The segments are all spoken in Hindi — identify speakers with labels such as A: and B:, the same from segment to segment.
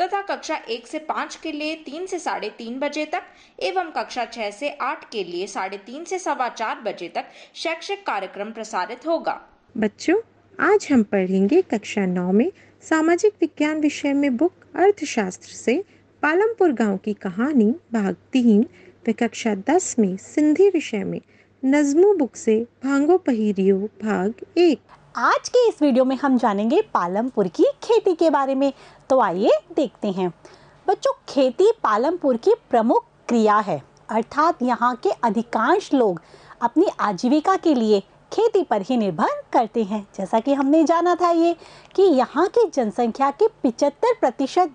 A: तथा कक्षा एक से पाँच के लिए तीन से साढ़े तीन बजे तक एवं कक्षा छः से आठ के लिए साढ़े तीन से सवा चार बजे तक शैक्षिक कार्यक्रम प्रसारित होगा बच्चों आज हम पढ़ेंगे कक्षा नौ में सामाजिक विज्ञान विषय में बुक अर्थशास्त्र
B: से पालमपुर गांव की कहानी भाग तीन व कक्षा दस में सिंधी विषय में नज्मो बुक से भांगो पहरियो भाग एक आज के इस वीडियो में हम जानेंगे पालमपुर की खेती के बारे में तो आइए देखते हैं बच्चों खेती पालमपुर की प्रमुख क्रिया है अर्थात यहाँ के अधिकांश लोग अपनी आजीविका के लिए खेती पर ही निर्भर करते हैं जैसा कि हमने जाना था ये कि यहाँ की जनसंख्या के 75 प्रतिशत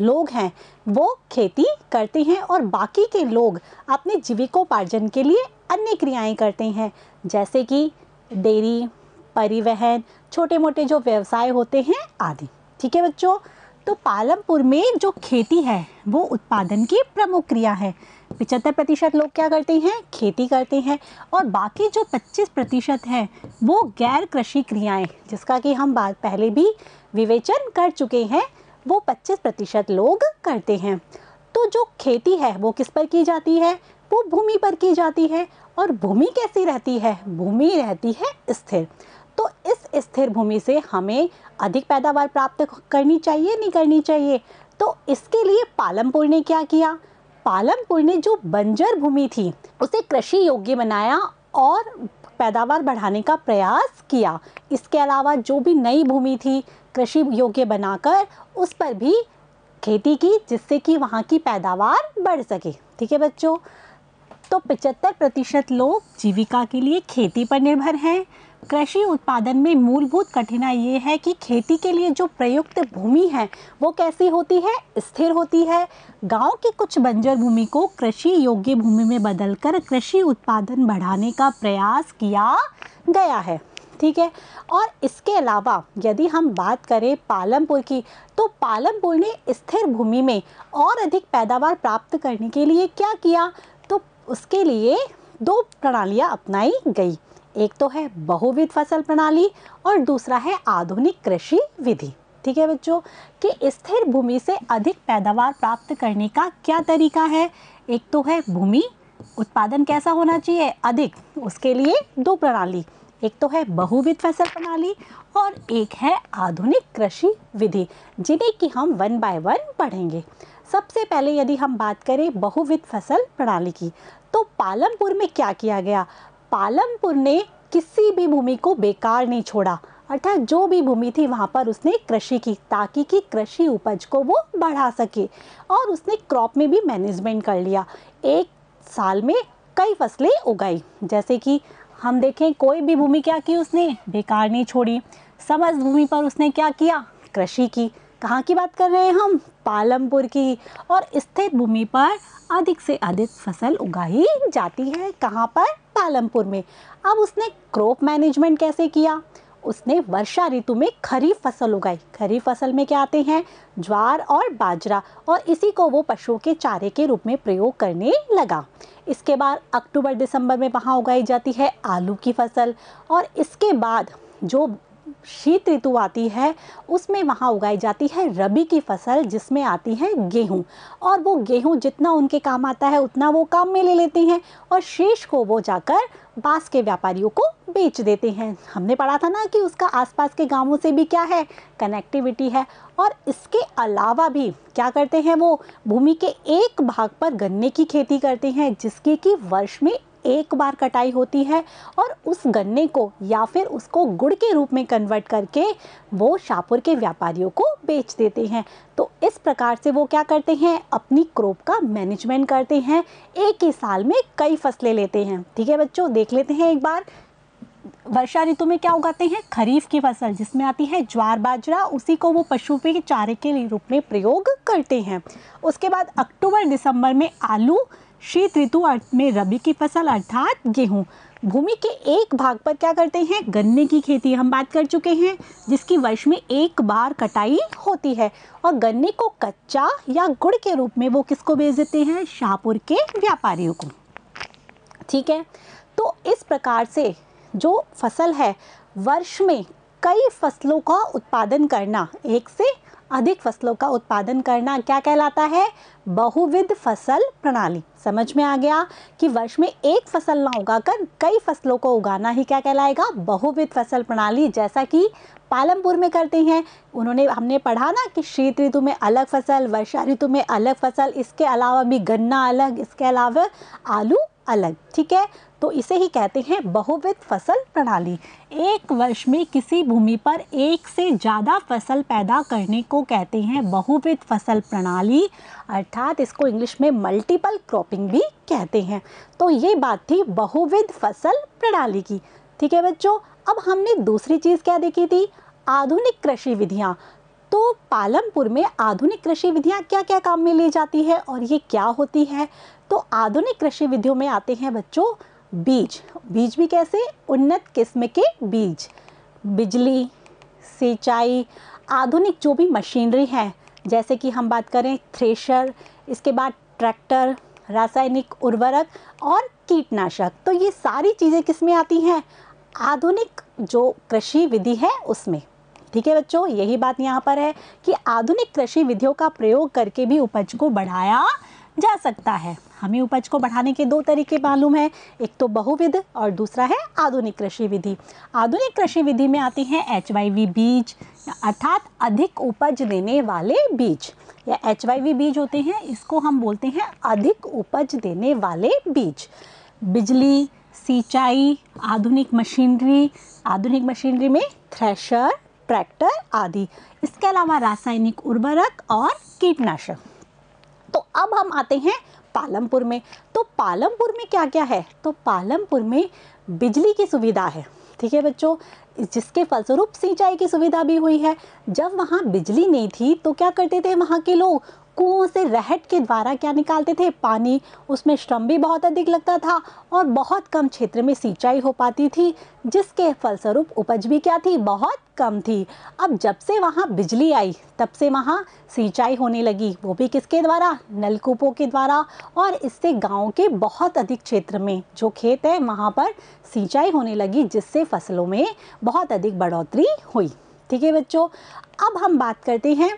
B: लोग हैं वो खेती करते हैं और बाकी के लोग अपने जीविकोपार्जन के लिए अन्य क्रियाएं करते हैं जैसे कि डेयरी परिवहन छोटे मोटे जो व्यवसाय होते हैं आदि ठीक है बच्चों तो पालमपुर में जो खेती है वो उत्पादन की प्रमुख क्रिया है पिचहत्तर प्रतिशत लोग क्या करते हैं खेती करते हैं और बाकी जो 25 प्रतिशत है वो गैर कृषि क्रियाएं जिसका कि हम बात पहले भी विवेचन कर चुके हैं वो 25 प्रतिशत लोग करते हैं तो जो खेती है वो किस पर की जाती है वो भूमि पर की जाती है और भूमि कैसी रहती है भूमि रहती है स्थिर तो इस स्थिर भूमि से हमें अधिक पैदावार प्राप्त करनी चाहिए नहीं करनी चाहिए तो इसके लिए पालमपुर ने क्या किया पालमपुर ने जो बंजर भूमि थी उसे कृषि योग्य बनाया और पैदावार बढ़ाने का प्रयास किया इसके अलावा जो भी नई भूमि थी कृषि योग्य बनाकर उस पर भी खेती की जिससे कि वहाँ की पैदावार बढ़ सके ठीक है बच्चों तो 75 प्रतिशत लोग जीविका के लिए खेती पर निर्भर हैं कृषि उत्पादन में मूलभूत कठिनाई ये है कि खेती के लिए जो प्रयुक्त भूमि है वो कैसी होती है स्थिर होती है गांव की कुछ बंजर भूमि को कृषि योग्य भूमि में बदलकर कृषि उत्पादन बढ़ाने का प्रयास किया गया है ठीक है और इसके अलावा यदि हम बात करें पालमपुर की तो पालमपुर ने स्थिर भूमि में और अधिक पैदावार प्राप्त करने के लिए क्या किया तो उसके लिए दो प्रणालियाँ अपनाई गई एक तो है बहुविध फसल प्रणाली और दूसरा है आधुनिक कृषि विधि ठीक है बच्चों कि स्थिर भूमि से अधिक पैदावार प्राप्त करने का क्या तरीका है एक तो है भूमि उत्पादन कैसा होना चाहिए अधिक उसके लिए दो प्रणाली एक तो है बहुविध फसल प्रणाली और एक है आधुनिक कृषि विधि जिन्हें कि हम वन बाय वन पढ़ेंगे सबसे पहले यदि हम बात करें बहुविध फसल प्रणाली की तो पालमपुर में क्या किया गया पालमपुर ने किसी भी भूमि को बेकार नहीं छोड़ा अर्थात जो भी भूमि थी वहाँ पर उसने कृषि की ताकि कि कृषि उपज को वो बढ़ा सके और उसने क्रॉप में भी मैनेजमेंट कर लिया एक साल में कई फसलें उगाई जैसे कि हम देखें कोई भी भूमि क्या की उसने बेकार नहीं छोड़ी समस्त भूमि पर उसने क्या किया कृषि की कहाँ की बात कर रहे हैं हम पालमपुर की और स्थित भूमि पर अधिक से अधिक फसल उगाई जाती है कहाँ पर पालमपुर में अब उसने क्रॉप मैनेजमेंट कैसे किया उसने वर्षा ऋतु में खरीफ फसल उगाई खरीफ फसल में क्या आते हैं ज्वार और बाजरा और इसी को वो पशुओं के चारे के रूप में प्रयोग करने लगा इसके बाद अक्टूबर दिसंबर में वहाँ उगाई जाती है आलू की फसल और इसके बाद जो शीत ऋतु आती है उसमें वहाँ उगाई जाती है रबी की फसल जिसमें आती है गेहूँ और वो गेहूँ जितना उनके काम आता है उतना वो काम में ले लेते हैं और शेष को वो जाकर बांस के व्यापारियों को बेच देते हैं हमने पढ़ा था ना कि उसका आसपास के गांवों से भी क्या है कनेक्टिविटी है और इसके अलावा भी क्या करते हैं वो भूमि के एक भाग पर गन्ने की खेती करते हैं जिसकी कि वर्ष में एक बार कटाई होती है और उस गन्ने को या फिर उसको गुड़ के रूप में कन्वर्ट करके वो शाहपुर के व्यापारियों को बेच देते हैं तो इस प्रकार से वो क्या करते हैं अपनी क्रॉप का मैनेजमेंट करते हैं एक ही साल में कई फसलें लेते हैं ठीक है बच्चों देख लेते हैं एक बार वर्षा ऋतु में क्या उगाते हैं खरीफ की फसल जिसमें आती है ज्वार बाजरा उसी को वो पशु के चारे के रूप में प्रयोग करते हैं उसके बाद अक्टूबर दिसंबर में आलू शीत ऋतु में रबी की फसल अर्थात गेहूँ भूमि के एक भाग पर क्या करते हैं गन्ने की खेती हम बात कर चुके हैं जिसकी वर्ष में एक बार कटाई होती है और गन्ने को कच्चा या गुड़ के रूप में वो किसको बेच देते हैं शाहपुर के व्यापारियों को ठीक है तो इस प्रकार से जो फसल है वर्ष में कई फसलों का उत्पादन करना एक से अधिक फसलों का उत्पादन करना क्या कहलाता है बहुविध फसल प्रणाली समझ में आ गया कि वर्ष में एक फसल ना उगाकर कई फसलों को उगाना ही क्या कहलाएगा बहुविध फसल प्रणाली जैसा कि पालमपुर में करते हैं उन्होंने हमने पढ़ा ना कि शीत ऋतु में अलग फसल वर्षा ऋतु में अलग फसल इसके अलावा भी गन्ना अलग इसके अलावा आलू अलग ठीक है तो इसे ही कहते हैं बहुविध फसल प्रणाली एक वर्ष में किसी भूमि पर एक से ज़्यादा फसल पैदा करने को कहते हैं बहुविध फसल प्रणाली अर्थात इसको इंग्लिश में मल्टीपल क्रॉपिंग भी कहते हैं तो ये बात थी बहुविध फसल प्रणाली की ठीक है बच्चों अब हमने दूसरी चीज़ क्या देखी थी आधुनिक कृषि विधियाँ तो पालमपुर में आधुनिक कृषि विधियाँ क्या क्या काम में ली जाती है और ये क्या होती है तो आधुनिक कृषि विधियों में आते हैं बच्चों बीज बीज भी कैसे उन्नत किस्म के बीज बिजली सिंचाई आधुनिक जो भी मशीनरी हैं जैसे कि हम बात करें थ्रेशर इसके बाद ट्रैक्टर रासायनिक उर्वरक और कीटनाशक तो ये सारी चीज़ें किस में आती हैं आधुनिक जो कृषि विधि है उसमें ठीक है बच्चों यही बात यहाँ पर है कि आधुनिक कृषि विधियों का प्रयोग करके भी उपज को बढ़ाया जा सकता है हमें उपज को बढ़ाने के दो तरीके मालूम है एक तो बहुविध और दूसरा है आधुनिक कृषि विधि आधुनिक कृषि विधि में आती हैं एच बीज अर्थात अधिक उपज देने वाले बीज या एच बीज होते हैं इसको हम बोलते हैं अधिक उपज देने वाले बीज बिजली सिंचाई आधुनिक मशीनरी आधुनिक मशीनरी में थ्रेशर ट्रैक्टर आदि इसके अलावा रासायनिक उर्वरक और कीटनाशक तो अब हम आते हैं पालमपुर में तो पालमपुर में क्या क्या है तो पालमपुर में बिजली की सुविधा है ठीक है बच्चों जिसके फलस्वरूप सिंचाई की सुविधा भी हुई है जब वहाँ बिजली नहीं थी तो क्या करते थे वहाँ के लोग कुओं से रहट के द्वारा क्या निकालते थे पानी उसमें श्रम भी बहुत अधिक लगता था और बहुत कम क्षेत्र में सिंचाई हो पाती थी जिसके फलस्वरूप उपज भी क्या थी बहुत कम थी अब जब से वहाँ बिजली आई तब से वहाँ सिंचाई होने लगी वो भी किसके द्वारा नलकूपों के द्वारा और इससे गाँव के बहुत अधिक क्षेत्र में जो खेत है वहाँ पर सिंचाई होने लगी जिससे फसलों में बहुत अधिक बढ़ोतरी हुई ठीक है बच्चों अब हम बात करते हैं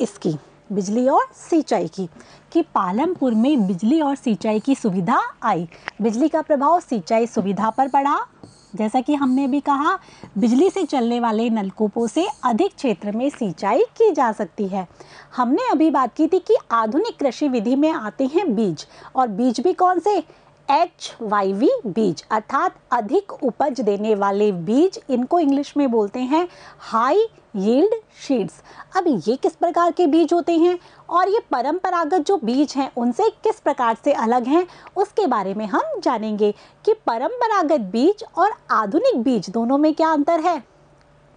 B: इसकी बिजली और सिंचाई की कि पालमपुर में बिजली और सिंचाई की सुविधा आई बिजली का प्रभाव सिंचाई सुविधा पर पड़ा जैसा कि हमने भी कहा बिजली से चलने वाले नलकूपों से अधिक क्षेत्र में सिंचाई की जा सकती है हमने अभी बात की थी कि आधुनिक कृषि विधि में आते हैं बीज और बीज भी कौन से एच वाई वी बीज अर्थात अधिक उपज देने वाले बीज इनको इंग्लिश में बोलते हैं हाई यील्ड शीड्स अब ये किस प्रकार के बीज होते हैं और ये परंपरागत जो बीज हैं उनसे किस प्रकार से अलग हैं उसके बारे में हम जानेंगे कि परंपरागत बीज और आधुनिक बीज दोनों में क्या अंतर है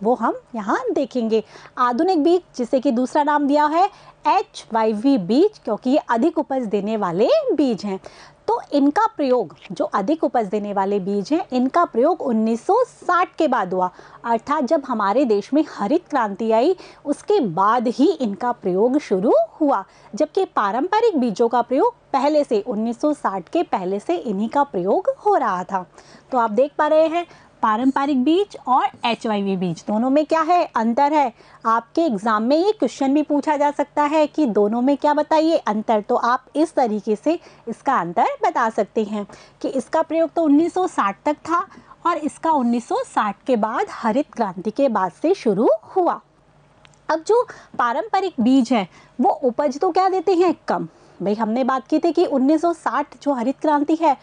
B: वो हम यहाँ देखेंगे आधुनिक बीज जिसे कि दूसरा नाम दिया है एच वाई वी बीज क्योंकि ये अधिक उपज देने वाले बीज हैं तो इनका प्रयोग जो अधिक उपज देने वाले बीज हैं इनका प्रयोग 1960 के बाद हुआ अर्थात जब हमारे देश में हरित क्रांति आई उसके बाद ही इनका प्रयोग शुरू हुआ जबकि पारंपरिक बीजों का प्रयोग पहले से 1960 के पहले से इन्हीं का प्रयोग हो रहा था तो आप देख पा रहे हैं पारंपरिक बीज और एच बीज दोनों में क्या है अंतर है आपके एग्ज़ाम में ये क्वेश्चन भी पूछा जा सकता है कि दोनों में क्या बताइए अंतर तो आप इस तरीके से इसका अंतर बता सकते हैं कि इसका प्रयोग तो 1960 तक था और इसका 1960 के बाद हरित क्रांति के बाद से शुरू हुआ अब जो पारंपरिक बीज है वो उपज तो क्या देते हैं कम भाई हमने बात की थी कि 1960 जो हरित क्रांति है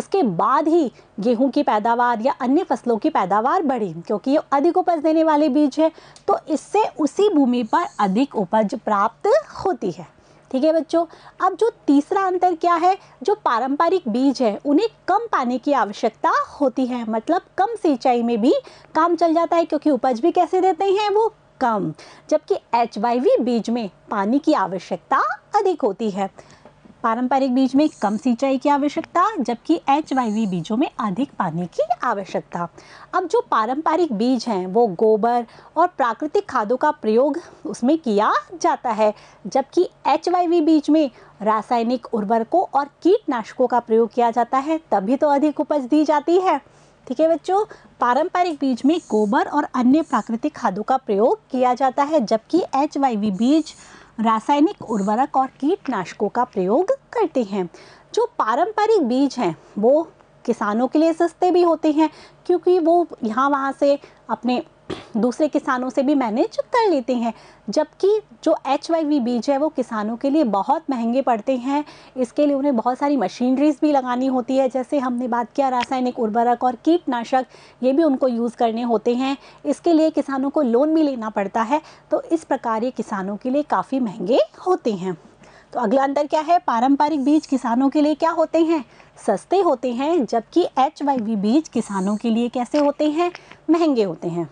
B: उसके बाद ही गेहूं की पैदावार या अन्य फसलों की पैदावार बढ़ी क्योंकि ये अधिक उपज देने वाले बीज है तो इससे उसी भूमि पर अधिक उपज प्राप्त होती है ठीक है बच्चों अब जो तीसरा अंतर क्या है जो पारंपरिक बीज है उन्हें कम पानी की आवश्यकता होती है मतलब कम सिंचाई में भी काम चल जाता है क्योंकि उपज भी कैसे देते हैं वो कम जबकि एच बीज में पानी की आवश्यकता अधिक होती है पारंपरिक बीज में कम सिंचाई की आवश्यकता जबकि एच बीजों में अधिक पानी की आवश्यकता अब जो पारंपरिक बीज हैं वो गोबर और प्राकृतिक खादों का प्रयोग उसमें किया जाता है जबकि एच बीज में रासायनिक उर्वरकों और कीटनाशकों का प्रयोग किया जाता है तभी तो अधिक उपज दी जाती है ठीक है बच्चों पारंपरिक बीज में गोबर और अन्य प्राकृतिक खादों का प्रयोग किया जाता है जबकि एच बीज रासायनिक उर्वरक और कीटनाशकों का प्रयोग करते हैं जो पारंपरिक बीज हैं वो किसानों के लिए सस्ते भी होते हैं क्योंकि वो यहाँ वहाँ से अपने दूसरे किसानों से भी मैनेज कर लेते हैं जबकि जो एच वाई वी बीज है वो किसानों के लिए बहुत महंगे पड़ते हैं इसके लिए उन्हें बहुत सारी मशीनरीज भी लगानी होती है जैसे हमने बात किया रासायनिक उर्वरक और कीटनाशक ये भी उनको यूज़ करने होते हैं इसके लिए किसानों को लोन भी लेना पड़ता है तो इस प्रकार ये किसानों के लिए काफ़ी महंगे होते हैं तो अगला अंतर क्या है पारंपरिक बीज किसानों के लिए क्या होते हैं सस्ते होते हैं जबकि एच वाई वी बीज किसानों के लिए कैसे होते हैं महंगे होते हैं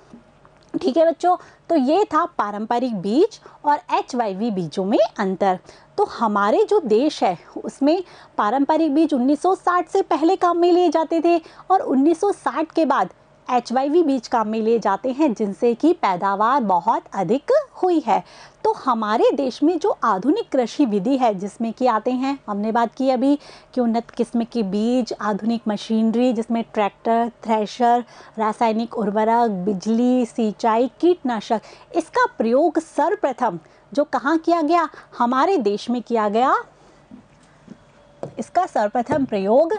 B: ठीक है बच्चों तो ये था पारंपरिक बीज और एच बीजों में अंतर तो हमारे जो देश है उसमें पारंपरिक बीज 1960 से पहले काम में लिए जाते थे और 1960 के बाद एच बीज काम में लिए जाते हैं जिनसे कि पैदावार बहुत अधिक हुई है तो हमारे देश में जो आधुनिक कृषि विधि है जिसमें कि आते हैं हमने बात की अभी कि उन्नत किस्म के बीज आधुनिक मशीनरी जिसमें ट्रैक्टर थ्रेशर रासायनिक उर्वरक बिजली सिंचाई कीटनाशक इसका प्रयोग सर्वप्रथम जो कहाँ किया गया हमारे देश में किया गया इसका सर्वप्रथम प्रयोग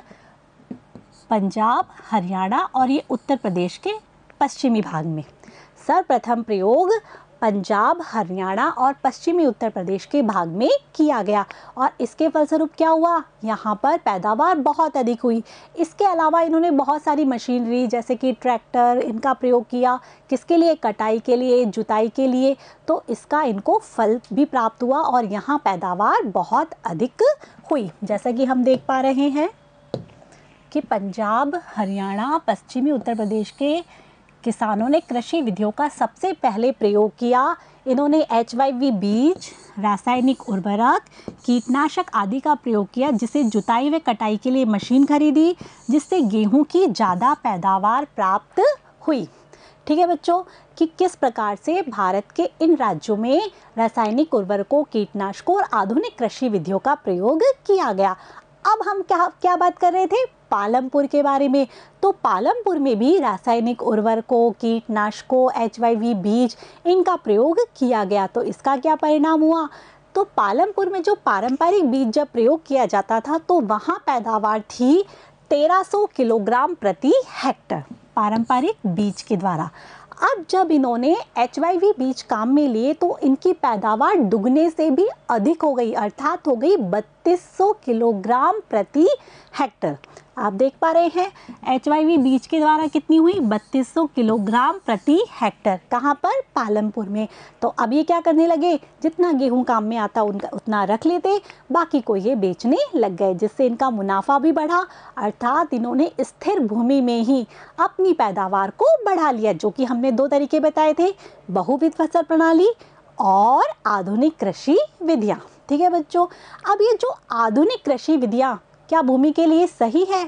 B: पंजाब हरियाणा और ये उत्तर प्रदेश के पश्चिमी भाग में सर्वप्रथम प्रयोग पंजाब हरियाणा और पश्चिमी उत्तर प्रदेश के भाग में किया गया और इसके फलस्वरूप क्या हुआ यहाँ पर पैदावार बहुत अधिक हुई इसके अलावा इन्होंने बहुत सारी मशीनरी जैसे कि ट्रैक्टर इनका प्रयोग किया किसके लिए कटाई के लिए जुताई के लिए तो इसका इनको फल भी प्राप्त हुआ और यहाँ पैदावार बहुत अधिक हुई जैसा कि हम देख पा रहे हैं कि पंजाब हरियाणा पश्चिमी उत्तर प्रदेश के किसानों ने कृषि विधियों का सबसे पहले प्रयोग किया इन्होंने एच बीज रासायनिक उर्वरक कीटनाशक आदि का प्रयोग किया जिसे जुताई व कटाई के लिए मशीन खरीदी जिससे गेहूं की ज़्यादा पैदावार प्राप्त हुई ठीक है बच्चों कि किस प्रकार से भारत के इन राज्यों में रासायनिक उर्वरकों कीटनाशकों और आधुनिक कृषि विधियों का प्रयोग किया गया अब हम क्या क्या बात कर रहे थे पालमपुर के बारे में तो पालमपुर में भी रासायनिक उर्वरकों कीटनाशकों एच बीज इनका प्रयोग किया गया तो इसका क्या परिणाम हुआ तो पालमपुर में जो पारंपरिक बीज जब प्रयोग किया जाता था तो वहाँ पैदावार थी 1300 किलोग्राम प्रति हेक्टर पारंपरिक बीज के द्वारा अब जब इन्होंने एच बीज काम में लिए तो इनकी पैदावार दुगने से भी अधिक हो गई अर्थात हो गई 3200 किलोग्राम प्रति हेक्टर आप देख पा रहे हैं एच बीज के द्वारा कितनी हुई 3200 किलोग्राम प्रति हेक्टर कहाँ पर पालमपुर में तो अब ये क्या करने लगे जितना गेहूं काम में आता उनका उतना रख लेते बाकी को ये बेचने लग गए जिससे इनका मुनाफा भी बढ़ा अर्थात इन्होंने स्थिर भूमि में ही अपनी पैदावार को बढ़ा लिया जो कि हमने दो तरीके बताए थे बहुविध फसल प्रणाली और आधुनिक कृषि विधियाँ ठीक है बच्चों अब ये जो आधुनिक कृषि विधियाँ क्या भूमि के लिए सही है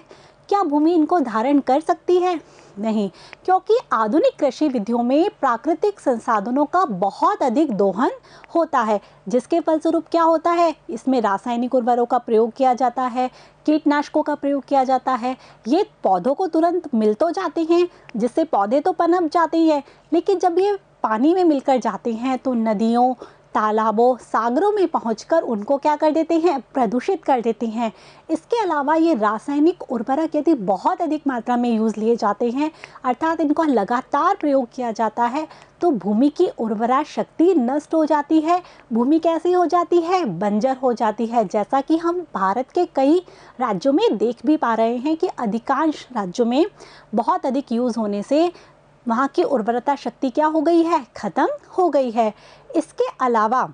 B: क्या भूमि इनको धारण कर सकती है नहीं क्योंकि आधुनिक कृषि विधियों में प्राकृतिक संसाधनों का बहुत अधिक दोहन होता है जिसके फलस्वरूप क्या होता है इसमें रासायनिक उर्वरों का प्रयोग किया जाता है कीटनाशकों का प्रयोग किया जाता है ये पौधों को तुरंत मिल तो जाते हैं जिससे पौधे तो पनप जाते हैं लेकिन जब ये पानी में मिलकर जाते हैं तो नदियों तालाबों सागरों में पहुंचकर उनको क्या कर देते हैं प्रदूषित कर देते हैं इसके अलावा ये रासायनिक उर्वरक यदि बहुत अधिक मात्रा में यूज़ लिए जाते हैं अर्थात इनका लगातार प्रयोग किया जाता है तो भूमि की उर्वरा शक्ति नष्ट हो जाती है भूमि कैसी हो जाती है बंजर हो जाती है जैसा कि हम भारत के कई राज्यों में देख भी पा रहे हैं कि अधिकांश राज्यों में बहुत अधिक यूज़ होने से वहाँ की उर्वरता शक्ति क्या हो गई है ख़त्म हो गई है इसके अलावा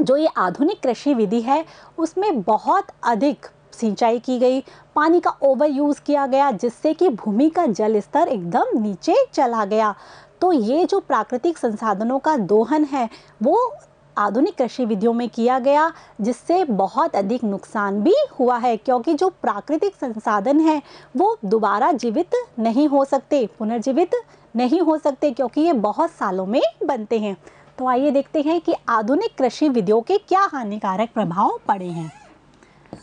B: जो ये आधुनिक कृषि विधि है उसमें बहुत अधिक सिंचाई की गई पानी का ओवर यूज़ किया गया जिससे कि भूमि का जल स्तर एकदम नीचे चला गया तो ये जो प्राकृतिक संसाधनों का दोहन है वो आधुनिक कृषि विधियों में किया गया जिससे बहुत अधिक नुकसान भी हुआ है क्योंकि जो प्राकृतिक संसाधन हैं वो दोबारा जीवित नहीं हो सकते पुनर्जीवित नहीं हो सकते क्योंकि ये बहुत सालों में बनते हैं तो आइए देखते हैं कि आधुनिक कृषि विधियों के क्या हानिकारक प्रभाव पड़े हैं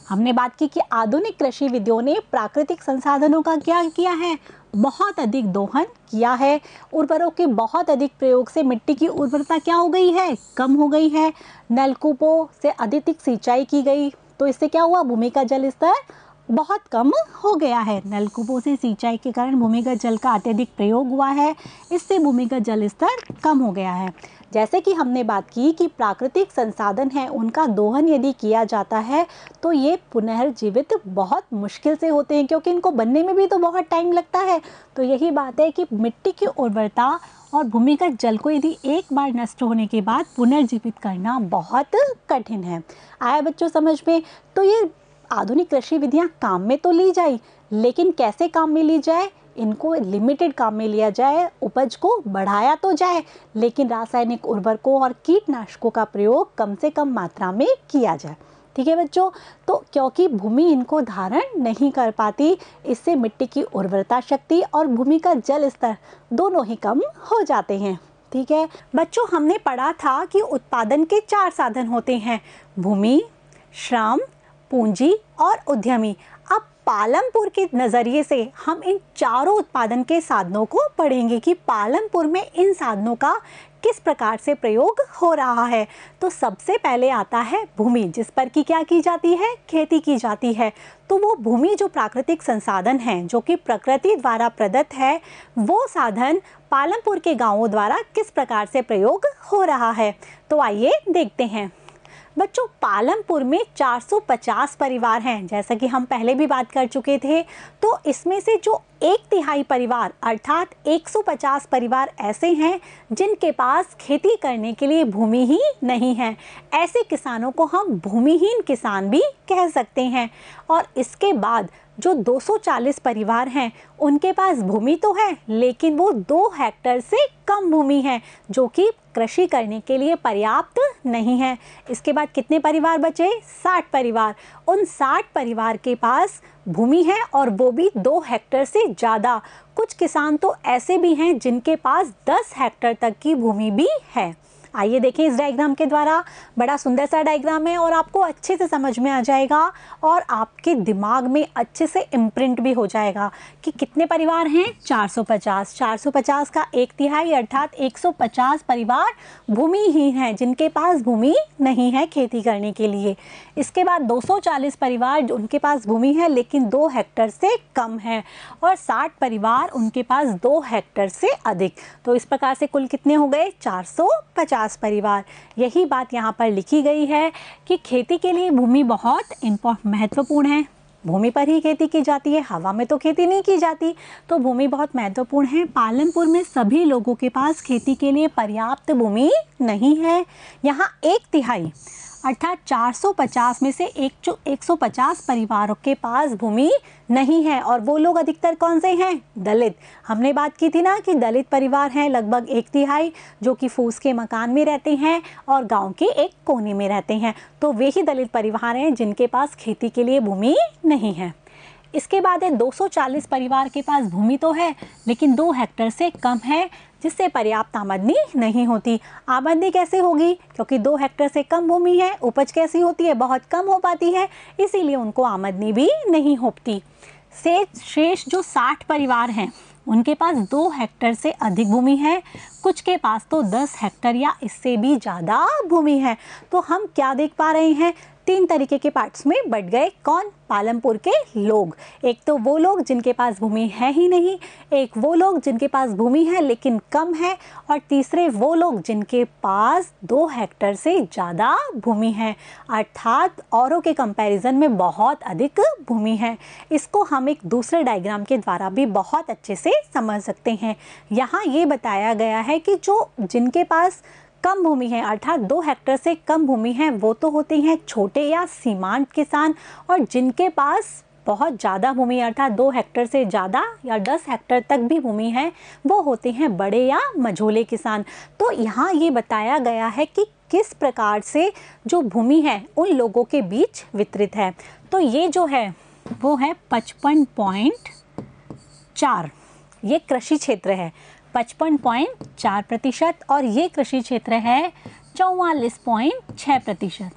B: हमने बात की कि आधुनिक कृषि विधियों ने प्राकृतिक संसाधनों का क्या किया है बहुत अधिक दोहन किया है उर्वरों के बहुत अधिक प्रयोग से मिट्टी की उर्वरता क्या हो गई है कम हो गई है नलकूपों से अधिक सिंचाई की गई तो इससे क्या हुआ भूमि का जल स्तर बहुत कम हो गया है नलकूपों से सिंचाई के कारण भूमिगत जल का अत्यधिक प्रयोग हुआ है इससे भूमिगत जल स्तर कम हो गया है जैसे कि हमने बात की कि प्राकृतिक संसाधन है उनका दोहन यदि किया जाता है तो ये पुनर्जीवित बहुत मुश्किल से होते हैं क्योंकि इनको बनने में भी तो बहुत टाइम लगता है तो यही बात है कि मिट्टी की उर्वरता और भूमिगत जल को यदि एक बार नष्ट होने के बाद पुनर्जीवित करना बहुत कठिन है आया बच्चों समझ में तो ये आधुनिक कृषि विधियाँ काम में तो ली जाए लेकिन कैसे काम में ली जाए इनको लिमिटेड काम में लिया जाए उपज को बढ़ाया तो जाए लेकिन रासायनिक उर्वरकों और कीटनाशकों का प्रयोग कम से कम मात्रा में किया जाए ठीक है बच्चों तो क्योंकि भूमि इनको धारण नहीं कर पाती इससे मिट्टी की उर्वरता शक्ति और भूमि का जल स्तर दोनों ही कम हो जाते हैं ठीक है बच्चों हमने पढ़ा था कि उत्पादन के चार साधन होते हैं भूमि श्रम पूंजी और उद्यमी अब पालमपुर के नज़रिए से हम इन चारों उत्पादन के साधनों को पढ़ेंगे कि पालमपुर में इन साधनों का किस प्रकार से प्रयोग हो रहा है तो सबसे पहले आता है भूमि जिस पर की क्या की जाती है खेती की जाती है तो वो भूमि जो प्राकृतिक संसाधन है जो कि प्रकृति द्वारा प्रदत्त है वो साधन पालमपुर के गांवों द्वारा किस प्रकार से प्रयोग हो रहा है तो आइए देखते हैं बच्चों पालमपुर में 450 परिवार हैं जैसा कि हम पहले भी बात कर चुके थे तो इसमें से जो एक तिहाई परिवार अर्थात 150 परिवार ऐसे हैं जिनके पास खेती करने के लिए भूमि ही नहीं है ऐसे किसानों को हम भूमिहीन किसान भी कह सकते हैं और इसके बाद जो 240 परिवार हैं उनके पास भूमि तो है लेकिन वो दो हेक्टर से कम भूमि है जो कि कृषि करने के लिए पर्याप्त नहीं है इसके बाद कितने परिवार बचे 60 परिवार उन 60 परिवार के पास भूमि है और वो भी दो हेक्टर से ज़्यादा कुछ किसान तो ऐसे भी हैं जिनके पास 10 हेक्टर तक की भूमि भी है आइए देखें इस डायग्राम के द्वारा बड़ा सुंदर सा डायग्राम है और आपको अच्छे से समझ में आ जाएगा और आपके दिमाग में अच्छे से इम्प्रिंट भी हो जाएगा कि कितने परिवार हैं 450 450 का एक तिहाई अर्थात 150 परिवार भूमिहीन हैं जिनके पास भूमि नहीं है खेती करने के लिए इसके बाद 240 परिवार उनके पास भूमि है लेकिन दो हेक्टर से कम है और 60 परिवार उनके पास दो हेक्टर से अधिक तो इस प्रकार से कुल कितने हो गए 450 परिवार यही बात यहाँ पर लिखी गई है कि खेती के लिए भूमि बहुत महत्वपूर्ण है भूमि पर ही खेती की जाती है हवा में तो खेती नहीं की जाती तो भूमि बहुत महत्वपूर्ण है पालनपुर में सभी लोगों के पास खेती के लिए पर्याप्त भूमि नहीं है यहाँ एक तिहाई अर्थात 450 में से एक 150 परिवारों के पास भूमि नहीं है और वो लोग अधिकतर कौन से हैं दलित हमने बात की थी ना कि दलित परिवार हैं लगभग एक तिहाई जो कि फूस के मकान में रहते हैं और गांव के एक कोने में रहते हैं तो वे ही दलित परिवार हैं जिनके पास खेती के लिए भूमि नहीं है इसके बाद है 240 परिवार के पास भूमि तो है लेकिन दो हेक्टर से कम है जिससे पर्याप्त आमदनी नहीं होती आमदनी कैसे होगी क्योंकि दो हेक्टर से कम भूमि है उपज कैसी होती है बहुत कम हो पाती है इसीलिए उनको आमदनी भी नहीं होती शेष जो 60 परिवार हैं उनके पास दो हेक्टर से अधिक भूमि है कुछ के पास तो दस हेक्टर या इससे भी ज़्यादा भूमि है तो हम क्या देख पा रहे हैं तीन तरीके के पार्ट्स में बट गए कौन पालमपुर के लोग एक तो वो लोग जिनके पास भूमि है ही नहीं एक वो लोग जिनके पास भूमि है लेकिन कम है और तीसरे वो लोग जिनके पास दो हेक्टर से ज़्यादा भूमि है अर्थात औरों के कंपैरिजन में बहुत अधिक भूमि है इसको हम एक दूसरे डायग्राम के द्वारा भी बहुत अच्छे से समझ सकते हैं यहाँ ये बताया गया है कि जो जिनके पास कम भूमि है अर्थात दो हेक्टर से कम भूमि है वो तो होती हैं छोटे या सीमांत किसान और जिनके पास बहुत ज़्यादा भूमि अर्थात दो हेक्टर से ज़्यादा या दस हेक्टर तक भी भूमि है वो होते हैं बड़े या मझोले किसान तो यहाँ ये बताया गया है कि किस प्रकार से जो भूमि है उन लोगों के बीच वितरित है तो ये जो है वो है पचपन पॉइंट चार ये कृषि क्षेत्र है पचपन पॉइंट चार प्रतिशत और ये कृषि क्षेत्र है चौवालीस पॉइंट छः प्रतिशत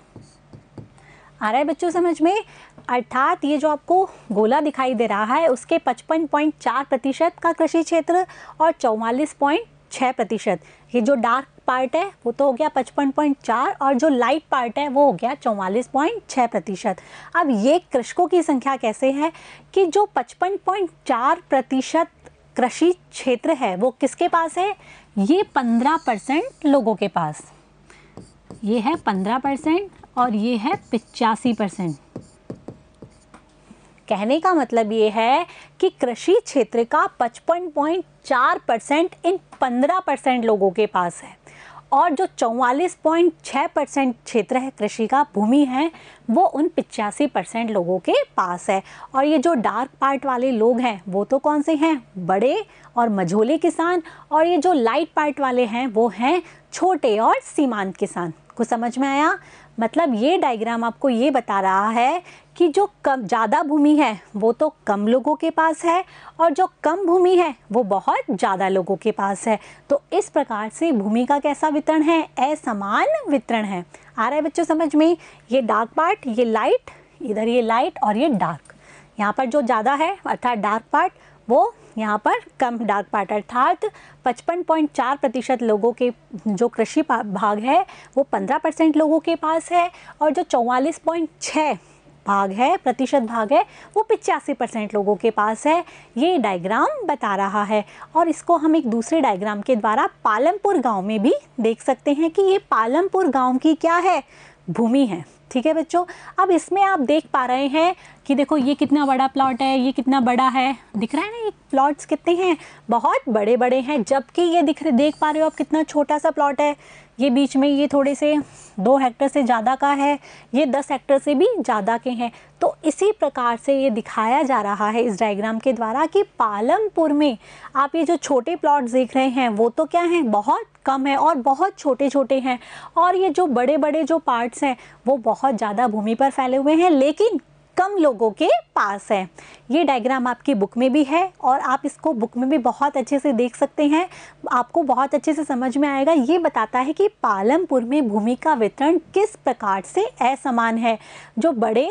B: आ रहा है बच्चों समझ में अर्थात ये जो आपको गोला दिखाई दे रहा है उसके पचपन पॉइंट चार प्रतिशत का कृषि क्षेत्र और चौवालीस पॉइंट छः प्रतिशत ये जो डार्क पार्ट है वो तो हो गया पचपन पॉइंट चार और जो लाइट पार्ट है वो हो गया चौवालीस पॉइंट छः प्रतिशत अब ये कृषकों की संख्या कैसे है कि जो पचपन पॉइंट चार प्रतिशत कृषि क्षेत्र है वो किसके पास है ये पंद्रह परसेंट लोगों के पास ये है पंद्रह परसेंट और ये है पिचासी परसेंट कहने का मतलब ये है कि कृषि क्षेत्र का पचपन पॉइंट चार परसेंट इन पंद्रह परसेंट लोगों के पास है और जो 44.6 परसेंट क्षेत्र है कृषि का भूमि है वो उन पिचासी परसेंट लोगों के पास है और ये जो डार्क पार्ट वाले लोग हैं वो तो कौन से हैं बड़े और मझोले किसान और ये जो लाइट पार्ट वाले हैं वो हैं छोटे और सीमांत किसान को समझ में आया मतलब ये डायग्राम आपको ये बता रहा है कि जो कम ज़्यादा भूमि है वो तो कम लोगों के पास है और जो कम भूमि है वो बहुत ज़्यादा लोगों के पास है तो इस प्रकार से भूमि का कैसा वितरण है असमान वितरण है आ रहा है बच्चों समझ में ये डार्क पार्ट ये लाइट इधर ये लाइट और ये डार्क यहाँ पर जो ज़्यादा है अर्थात डार्क पार्ट वो यहाँ पर कम डार्क पार्ट अर्थात पचपन पॉइंट चार प्रतिशत लोगों के जो कृषि भाग है वो पंद्रह परसेंट लोगों के पास है और जो चौवालीस पॉइंट छः भाग है प्रतिशत भाग है वो पिचासी परसेंट लोगों के पास है ये डायग्राम बता रहा है और इसको हम एक दूसरे डायग्राम के द्वारा पालमपुर गांव में भी देख सकते हैं कि ये पालमपुर गांव की क्या है भूमि है ठीक है बच्चों अब इसमें आप देख पा रहे हैं कि देखो ये कितना बड़ा प्लॉट है ये कितना बड़ा है दिख रहा है ना ये प्लॉट्स कितने हैं बहुत बड़े बड़े हैं जबकि ये दिख रहे देख पा रहे हो आप कितना छोटा सा प्लॉट है ये बीच में ये थोड़े से दो हेक्टर से ज़्यादा का है ये दस हेक्टर से भी ज़्यादा के हैं तो इसी प्रकार से ये दिखाया जा रहा है इस डायग्राम के द्वारा कि पालमपुर में आप ये जो छोटे प्लॉट देख रहे हैं वो तो क्या हैं बहुत कम है और बहुत छोटे छोटे हैं और ये जो बड़े बड़े जो पार्ट्स हैं वो बहुत ज़्यादा भूमि पर फैले हुए हैं लेकिन कम लोगों के पास है ये डायग्राम आपकी बुक में भी है और आप इसको बुक में भी बहुत अच्छे से देख सकते हैं आपको बहुत अच्छे से समझ में आएगा ये बताता है कि पालमपुर में भूमि का वितरण किस प्रकार से असमान है जो बड़े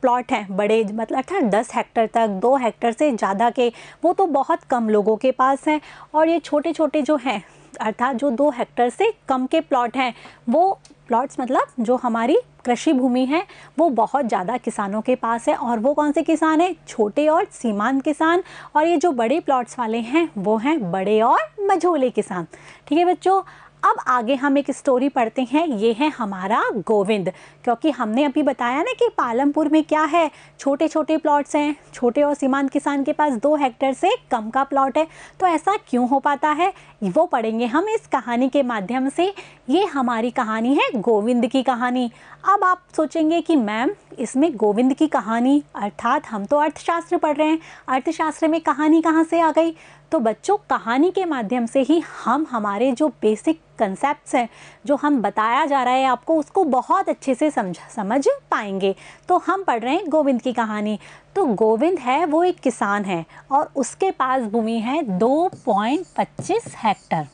B: प्लॉट हैं बड़े मतलब था दस हेक्टर तक दो हेक्टर से ज़्यादा के वो तो बहुत कम लोगों के पास हैं और ये छोटे छोटे जो हैं अर्थात जो दो हेक्टर से कम के प्लॉट हैं वो प्लॉट्स मतलब जो हमारी कृषि भूमि है वो बहुत ज़्यादा किसानों के पास है और वो कौन से किसान हैं छोटे और सीमांत किसान और ये जो बड़े प्लॉट्स वाले हैं वो हैं बड़े और मझोले किसान ठीक है बच्चों अब आगे हम एक स्टोरी पढ़ते हैं ये है हमारा गोविंद क्योंकि हमने अभी बताया ना कि पालमपुर में क्या है छोटे छोटे प्लॉट्स हैं छोटे और सीमांत किसान के पास दो हेक्टेयर से कम का प्लॉट है तो ऐसा क्यों हो पाता है वो पढ़ेंगे हम इस कहानी के माध्यम से ये हमारी कहानी है गोविंद की कहानी अब आप सोचेंगे कि मैम इसमें गोविंद की कहानी अर्थात हम तो अर्थशास्त्र पढ़ रहे हैं अर्थशास्त्र में कहानी कहाँ से आ गई तो बच्चों कहानी के माध्यम से ही हम हमारे जो बेसिक कंसेप्ट हैं जो हम बताया जा रहा है आपको उसको बहुत अच्छे से समझ समझ पाएंगे तो हम पढ़ रहे हैं गोविंद की कहानी तो गोविंद है वो एक किसान है और उसके पास भूमि है दो पॉइंट पच्चीस हेक्टर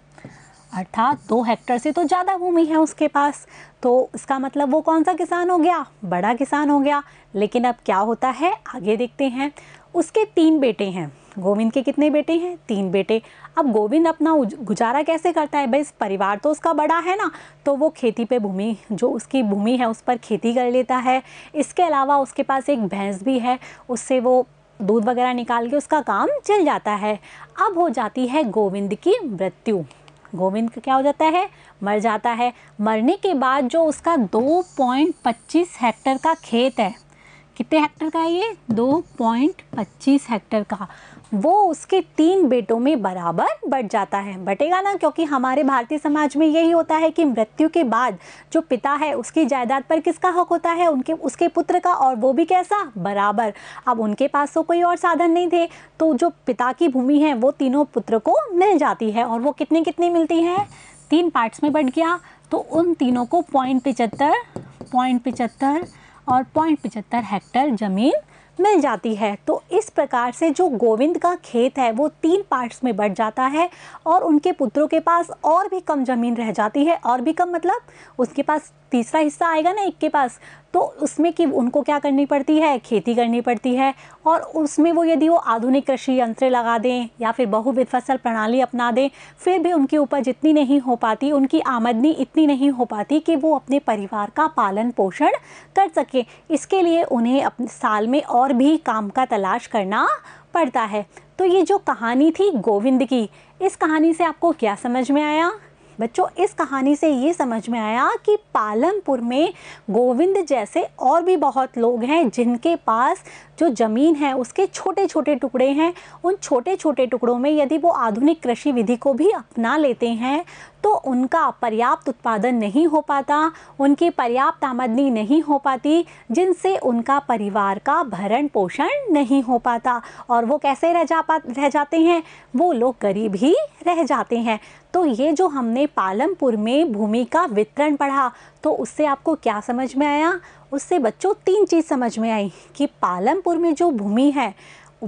B: अर्थात दो हेक्टर से तो ज़्यादा भूमि है उसके पास तो इसका मतलब वो कौन सा किसान हो गया बड़ा किसान हो गया लेकिन अब क्या होता है आगे देखते हैं उसके तीन बेटे हैं गोविंद के कितने बेटे हैं तीन बेटे अब गोविंद अपना गुजारा कैसे करता है भाई परिवार तो उसका बड़ा है ना तो वो खेती पे भूमि जो उसकी भूमि है उस पर खेती कर लेता है इसके अलावा उसके पास एक भैंस भी है उससे वो दूध वगैरह निकाल के उसका काम चल जाता है अब हो जाती है गोविंद की मृत्यु गोविंद क्या हो जाता है मर जाता है मरने के बाद जो उसका 2.25 हेक्टर का खेत है कितने हेक्टर का है ये 2.25 हेक्टर का वो उसके तीन बेटों में बराबर बट जाता है बटेगा ना क्योंकि हमारे भारतीय समाज में यही होता है कि मृत्यु के बाद जो पिता है उसकी जायदाद पर किसका हक होता है उनके उसके पुत्र का और वो भी कैसा बराबर अब उनके पास तो कोई और साधन नहीं थे तो जो पिता की भूमि है वो तीनों पुत्र को मिल जाती है और वो कितने कितनी मिलती है तीन पार्ट्स में बट गया तो उन तीनों को पॉइंट पिचहत्तर पॉइंट पिचहत्तर और पॉइंट पिचहत्तर हेक्टर ज़मीन मिल जाती है तो इस प्रकार से जो गोविंद का खेत है वो तीन पार्ट्स में बढ़ जाता है और उनके पुत्रों के पास और भी कम ज़मीन रह जाती है और भी कम मतलब उसके पास तीसरा हिस्सा आएगा ना एक के पास तो उसमें कि उनको क्या करनी पड़ती है खेती करनी पड़ती है और उसमें वो यदि वो आधुनिक कृषि यंत्र लगा दें या फिर बहुविध फसल प्रणाली अपना दें फिर भी उनकी उपज इतनी नहीं हो पाती उनकी आमदनी इतनी नहीं हो पाती कि वो अपने परिवार का पालन पोषण कर सके इसके लिए उन्हें अपने साल में और भी काम का तलाश करना पड़ता है तो ये जो कहानी थी गोविंद की इस कहानी से आपको क्या समझ में आया बच्चों इस कहानी से ये समझ में आया कि पालमपुर में गोविंद जैसे और भी बहुत लोग हैं जिनके पास जो ज़मीन है उसके छोटे छोटे टुकड़े हैं उन छोटे छोटे टुकड़ों में यदि वो आधुनिक कृषि विधि को भी अपना लेते हैं तो उनका पर्याप्त उत्पादन नहीं हो पाता उनकी पर्याप्त आमदनी नहीं हो पाती जिनसे उनका परिवार का भरण पोषण नहीं हो पाता और वो कैसे रह जा पा रह जाते हैं वो लोग गरीब ही रह जाते हैं तो ये जो हमने पालमपुर में भूमि का वितरण पढ़ा तो उससे आपको क्या समझ में आया उससे बच्चों तीन चीज़ समझ में आई कि पालमपुर में जो भूमि है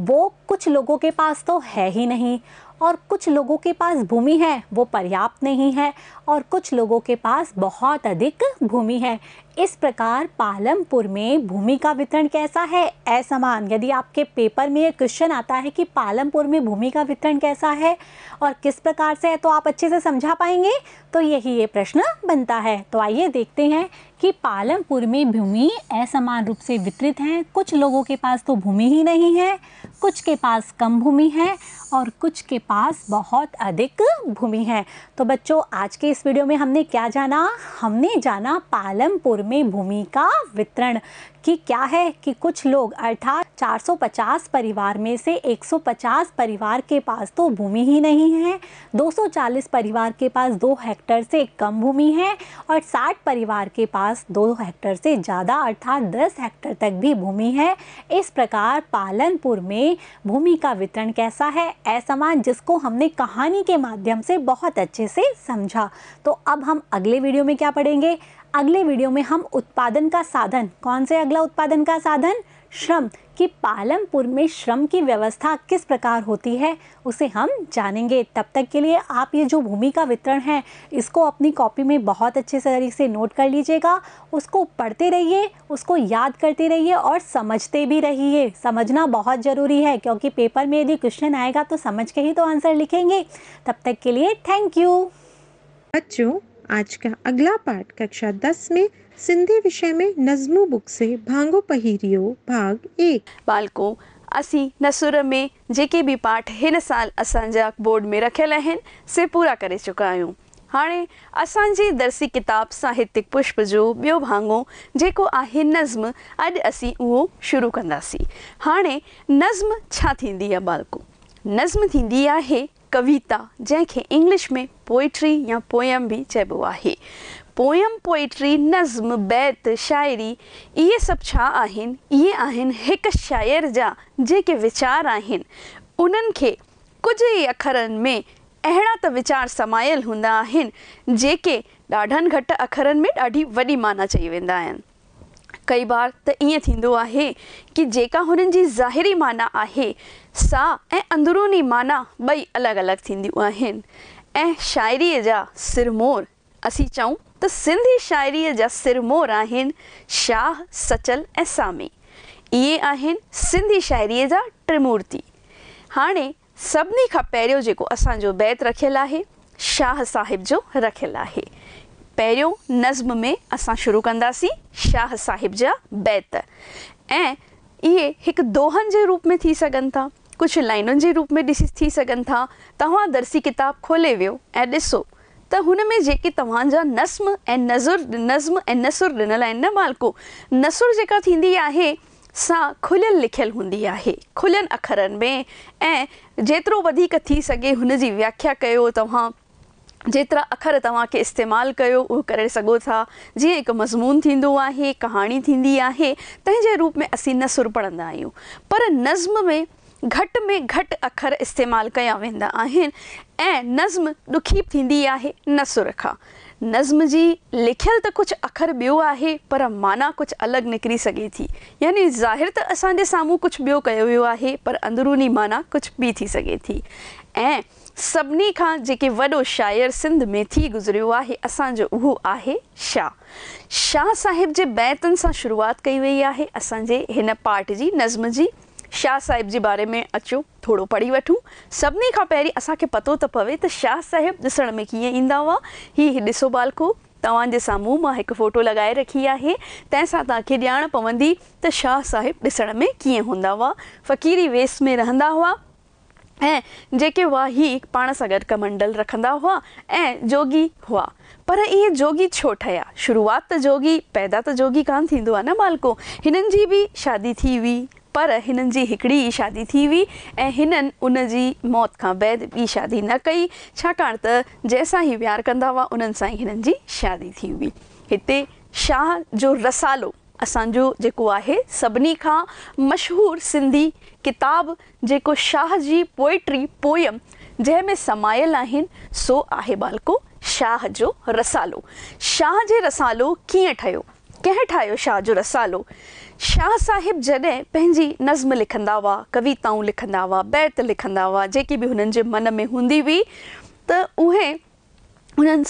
B: वो कुछ लोगों के पास तो है ही नहीं और कुछ लोगों के पास भूमि है वो पर्याप्त नहीं है और कुछ लोगों के पास बहुत अधिक भूमि है इस प्रकार पालमपुर में भूमि का वितरण कैसा है असमान यदि आपके पेपर में ये क्वेश्चन आता है कि पालमपुर में भूमि का वितरण कैसा है और किस प्रकार से है तो आप अच्छे से समझा पाएंगे तो यही ये प्रश्न बनता है तो आइए देखते हैं कि पालमपुर में भूमि असमान रूप से वितरित हैं कुछ लोगों के पास तो भूमि ही नहीं है कुछ के पास कम भूमि है और कुछ के पास बहुत अधिक भूमि है तो बच्चों आज के इस वीडियो में हमने क्या जाना हमने जाना पालमपुर में भूमि का वितरण कि क्या है कि कुछ लोग अर्थात 450 परिवार में से 150 परिवार के पास तो भूमि ही नहीं है 240 परिवार के पास दो हेक्टर से कम भूमि है और 60 परिवार के पास दो हेक्टर से ज़्यादा अर्थात 10 हेक्टर तक भी भूमि है इस प्रकार पालनपुर में भूमि का वितरण कैसा है असमान जिसको हमने कहानी के माध्यम से बहुत अच्छे से समझा तो अब हम अगले वीडियो में क्या पढ़ेंगे अगले वीडियो में हम उत्पादन का साधन कौन से अगला उत्पादन का साधन श्रम कि पालमपुर में श्रम की व्यवस्था किस प्रकार होती है उसे हम जानेंगे तब तक के लिए आप ये जो भूमि का वितरण है इसको अपनी कॉपी में बहुत अच्छे तरीके से नोट कर लीजिएगा उसको पढ़ते रहिए उसको याद करते रहिए और समझते भी रहिए समझना बहुत ज़रूरी है क्योंकि पेपर में यदि क्वेश्चन आएगा तो समझ के ही तो आंसर लिखेंगे तब तक के लिए थैंक यू बच्चों आज का अगला पाठ कक्षा दस में सिंधी विषय में नज्मो बुक से भांगो
C: पहिरियो भाग एक बालको असी नसुर में जेके भी पाठ हिन साल असांजा बोर्ड में रखियल आहिनि से पूरा करे चुका आहियूं हाणे असांजी दर्सी किताब साहित्यिक पुष्प जो ॿियो भाङो जेको आहे नज़्म अॼु असीं उहो शुरू कंदासीं हाणे नज़्म छा थींदी आहे बालको नज़्म थींदी आहे कविता जैखे इंग्लिश में पोइट्री या पोयम भी चबो आहे पोयम पोइट्री नज़्म बैत शायरी ये सब छा आहिनि इहे आहिनि हिकु शाइर जा जेके विचार आहिन उनन के कुछ ही अखरनि में अहिड़ा त विचार समायल हूंदा आहिनि जेके ॾाढनि घट अखरनि में ॾाढी वॾी माना चई वेंदा आहिनि कई बार तो ईअं थींदो आहे जेका हुननि जी ज़ाहिरी माना आहे सा ऐं अंदरूनी माना बई अलग अलग थन्दून आहिनि ऐं शाइरीअ जा सिरमोर असीं चऊं त सिंधी शायरी जा सिरमोर आहिनि शाह सचल ए सामी ये आहिनि सिंधी शायरी जा त्रिमूर्ति हाणे सभिनी खां पहिरियों जेको असांजो बैत रखल है शाह साहिब जो रखल है पहिरियों नज़्म में असां शुरू कंदासीं शाह साहिब जा बैत ऐं इहे हिकु दोहनि जे रूप में थी सघनि था कुझु लाइनुनि जे रूप में ॾिसी थी सघनि था तव्हां दर्सी किताबु खोले वियो ऐं ॾिसो त हुन में जेके तव्हांजा नस्म ऐं नज़ुर नज़्म ऐं नसुर ॾिनल आहिनि न मालको नसुर जेका थींदी आहे सां खुलियल लिखियलु हूंदी आहे खुलियनि अख़रनि में ऐं जेतिरो वधीक थी सघे हुन जी व्याख्या कयो तव्हां जेतिरा अखर तव्हांखे इस्तेमालु कयो उहो करे सघो था जीअं हिकु मज़मून थींदो आहे कहाणी थींदी आहे तंहिंजे रूप में असीं नसुरु पढ़ंदा आहियूं पर नज़्म में घटि में घटि अखर इस्तेमालु कया वेंदा आहिनि ऐं नज़्म ॾुखी थींदी आहे नसुर खां नज़्म जी लिखियलु त कुझु अखर ॿियो आहे पर माना कुझु अलॻि निकिरी सघे थी यानी ज़ाहिर त असांजे साम्हूं कुझु ॿियो कयो वियो आहे पर अंदरूनी माना कुझु बि थी सघे थी ऐं सभिनी खां जेके वॾो शाइर सिंध में थी गुज़रियो आहे असांजो उहो आहे शाह शाह साहिब जे बैतनि सां शुरूआति कई वई आहे असांजे हिन पाठ जी नज़्म जी शाह साहिब जे बारे में अचो थोरो पढ़ी वठूं सभिनी खां पहिरीं असांखे पतो थो पवे त शाह साहिब ॾिसण में कीअं ईंदा हुआ हीउ हीउ ॾिसो बालको तव्हांजे साम्हूं मां हिकु फोटो लॻाए रखी आहे तंहिंसां तव्हांखे ॼाण पवंदी त शाह साहिबु ॾिसण में कीअं हूंदा हुआ फ़क़ीरी वेस में रहंदा हुआ ऐं जेके हुआ ही पाण सां गॾु कमंडल रखंदा हुआ ऐं जोगी हुआ पर इहे जोगी छो ठहिया शुरूआति त जोगी पैदा त जोगी कान थींदो आहे न मालिको हिननि जी बि शादी थी हुई पर हिननि जी हिकिड़ी ई शादी थी हुई ऐं हिननि उन जी मौत खां बैदि ॿी शादी न कई छाकाणि त जंहिंसां ई प्यारु कंदा हुआ उन्हनि सां ई हिननि जी शादी थी हुई हिते शाह जो रसालो असो जो है सभी का मशहूर सिंधी किताब जो शाह जी पोइट्री पोयम जैमें समायल सो आहे बालको शाह जो रसालो शाह जे रसालो कीअं कें कंहिं शाह जो रसालो शाह साहिब जॾहिं नज़्म लिखंदा हुआ कविताऊं लिखंदा हुआ बैत लिखंदा हुआ जी भी हुननि मन में होंगी हुई तो उहे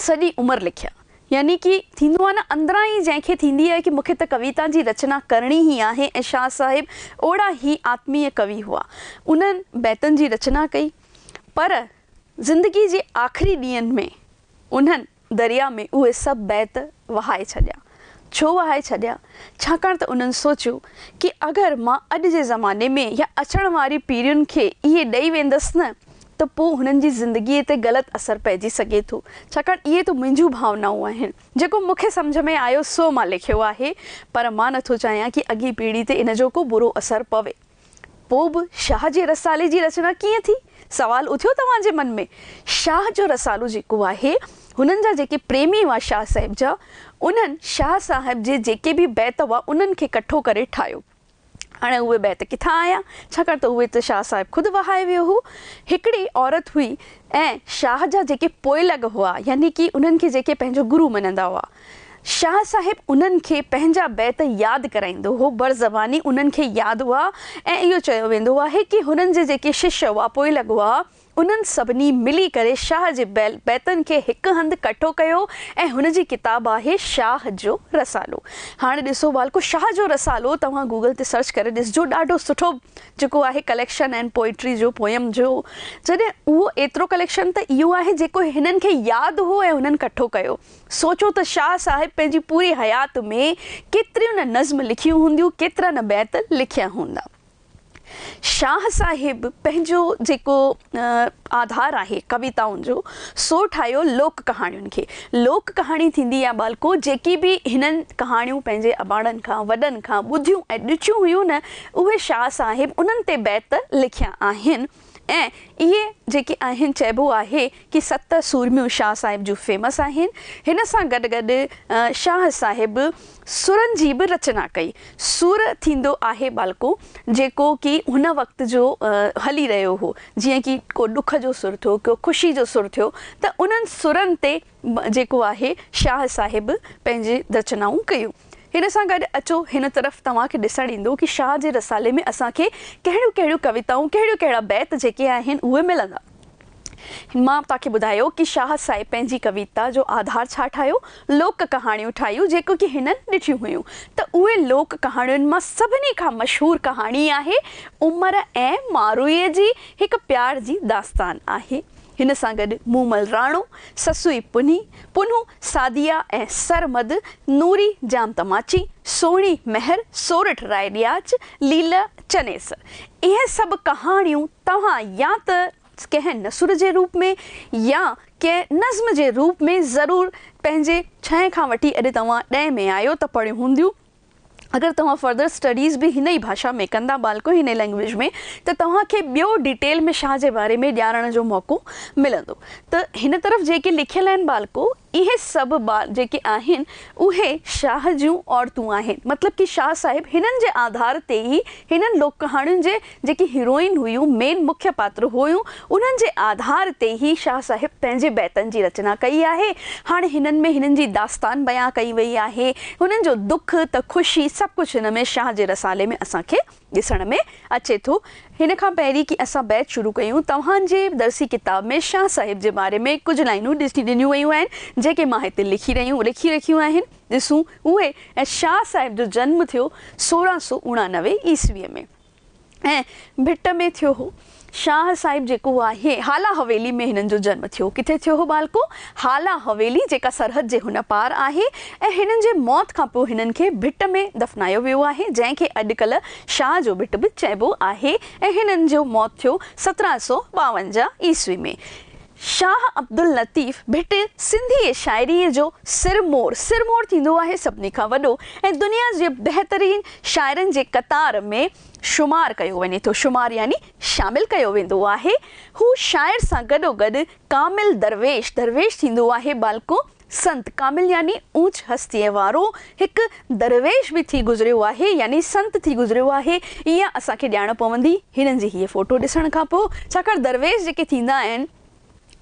C: सारी उम्र लिखा लिखिया यानी कि थींदो आहे न अंदरां ई जंहिंखे थींदी आहे की मूंखे त कविता जी रचना करणी ही आहे ऐं शाह साहिबु ओड़ा ई आत्मीय कवि हुआ उन्हनि बैतनि जी रचना कई पर ज़िंदगी जे आख़िरी ॾींहंनि में उन्हनि दरिया में उहे सभु बैत वहाए छॾिया छो वहाए छॾिया छाकाणि त उन्हनि सोचियो की अगरि मां अॼु जे ज़माने में या अचण वारी पीढ़ियुनि खे इहे ॾेई वेंदसि न तो जिंदगी ते गलत असर पइजी सके थो छाकाणि इहे त मुंहिंजूं भावनाऊं आहिनि जेको मूंखे सम्झ में आयो सो मां लिखियो आहे पर मां नथो चाहियां कि अगी पीढ़ी ते इन जो को बुरो असर पवे पोब शाह जे रसाले जी रचना किए थी सुवालु उथियो तव्हांजे मन में शाह जो रसालो जेको आहे हुननि जा जेके प्रेमी हुआ शाह साहिब जा उन्हनि शाह साहिब जे जेके भी बैत हुआ उन्हनि खे इकठो करे ठाहियो हाणे उहे बैत किथां आया छाकाणि त उहे त शाह साहिब ख़ुदि वहाए वियो हुओ हिकिड़ी औरत हुई ऐं शाह जा जेके हुआ यानी कि उन्हनि खे जेके पंहिंजो गुरू हुआ शाह साहिब उन्हनि खे पंहिंजा बैत यादि कराईंदो हो बर ज़बानी उन्हनि खे यादि हुआ ऐं इहो चयो वेंदो आहे की हुननि जेके शिष्य हुआ पोए हुआ उन्हनि सभिनी मिली करे शाह जे बैल बैतनि खे हिकु हंधि कठो कयो ऐं हुन जी किताबु आहे शाह जो रसालो हाणे ॾिसो बालको शाह जो रसालो तव्हां गूगल ते सर्च करे ॾिसजो ॾाढो सुठो जेको आहे कलेक्शन एंड पोइट्री जो पोयम जो जॾहिं उहो एतिरो कलेक्शन त इहो आहे जेको हिननि खे यादि हो ऐं हुननि कठो कयो सोचो त शाह साहिबु पंहिंजी पूरी हयात में केतिरियूं न नज़्म लिखियूं हूंदियूं केतिरा न बैत लिखिया हूंदा शाह साहिब पंहिंजो जेको आधार आहे कविताउनि जो सो ठाहियो लोक कहाणियुनि खे लोक कहाणी थींदी आहे बालको जेकी बि हिननि कहाणियूं पंहिंजे अॿाणनि खां वॾनि खां ॿुधियूं ऐं ॾिठियूं हुयूं न उहे शाह साहिब उन्हनि ते बैत लिखिया आहिनि ऐं इहे जेके आहिनि चइबो आहे की सत सूरमियूं शाह साहिब जूं फेमस आहिनि हिन सां गॾु गॾु शाह साहेब सुरनि जी बि रचना कई सुर थींदो आहे बालको जेको कि हुन वक़्त जो हली रहियो हो जीअं की को ॾुख जो सुर थियो को ख़ुशी जो सुर थियो त उन्हनि सुरनि ते जेको आहे शाह साहिब पंहिंजी रचनाऊं कयूं इन सां गॾु अचो इन तरफ़ तव्हांखे ॾिसणु ईंदो की शाह जे रसाले में असांखे कहिड़ियूं कहिड़ियूं कविताऊं कहिड़ियूं कहिड़ा बैत जेके आहिनि उहे मिलंदा मां तव्हांखे ॿुधायो की शाह साहिब पंहिंजी कविता जो आधार छा ठाहियो लोक कहाणियूं ठाहियूं जेको की हिननि ॾिठियूं हुयूं त उहे लोक कहानियों मां सभिनी खां मशहूरु कहाणी आहे उमर ऐं मारूअ जी हिकु प्यार जी दास्तान आहे हिन सां गॾु मूमल राणो ससुई पुनी पुनू सादिया ऐं सरमद नूरी जाम तमाची सोणी मेहर सोरठ राय ॾियाच लीला चनेस इहे सभु कहाणियूं तव्हां या त कंहिं नसुर जे रूप में या कंहिं नज़्म जे रूप में ज़रूरु पंहिंजे छहें खां वठी अॼु तव्हां ॾहें में आयो त पढ़ियूं हूंदियूं अगर तव्हां फर्दर स्टडीज़ बि हिन ई भाषा में कंदा बालको हिन लैंग्वेज में त तो तव्हांखे ॿियो डिटेल में छा जे बारे में ॼाणण जो मौक़ो मिलंदो त तो हिन तरफ़ जेके लिखियल आहिनि यह सब बार जेके आहिन उहे शाह जो औरतूं आहिन मतलब कि शाह साहिब हिनन जे आधार ते ही हिनन लोक कहानियों जे जेके हीरोइन हुयूं मेन मुख्य पात्र हुयूं उन्हनि जे आधार ते ही शाह साहिब पंहिंजे बैतन जी रचना कई आहे हाँ हिनन में हिनन जी दास्तान बयां कई वही आहे हुननि जो दुख त ख़ुशी सब कुछ हिन में शाह जे रसाले में असांखे ॾिसण में अचे थो हिन खां पहिरीं की असां बैच शुरू क्यों तव्हांजे दर्सी किताब में शाह साहिब के बारे में कुछ लाइनूं ॾिसी ॾिनियूं वयूं आहिनि जेके लिखी रहियूं लिखी रखियूं आहिनि ॾिसूं शाह साहिब जो जन्म थो सोरहं सौ उणानवे ईस्वी में ऐं भिट में थो हो शाह साहिब जो है हाला हवेली में इन जन्म थो किथे बालको हाला हवेली जेका सरहद के उन पार है ऐं मौत का भिट में दफनाया वो है जैके अजकल शाह जो भिट भी चइबो है ऐं मौत थो सत्रह सौ बवंजा ईस्वी में शाह अब्दुल लतीफ़ भेटे सिंधी शाइरी जो सिरमोर सिरमोर थींदो आहे सभिनी खां वॾो ऐं दुनिया जे बहितरीन शाइरनि जे क़तार में शुमार कयो वञे थो शुमार यानी शामिलु कयो वेंदो आहे हू शाइर सां गॾोगॾु गड़ कामिल दरवेश दरवेश थींदो आहे बालको संत कामिल यानी ऊच हस्तीअ वारो हिकु दरवेश बि थी गुज़रियो आहे यानी संत थी गुज़रियो आहे ईअं असांखे ॼाण पवंदी हिननि जी हीअ फोटो ॾिसण खां पोइ छाकाणि दरवेश जेके थींदा आहिनि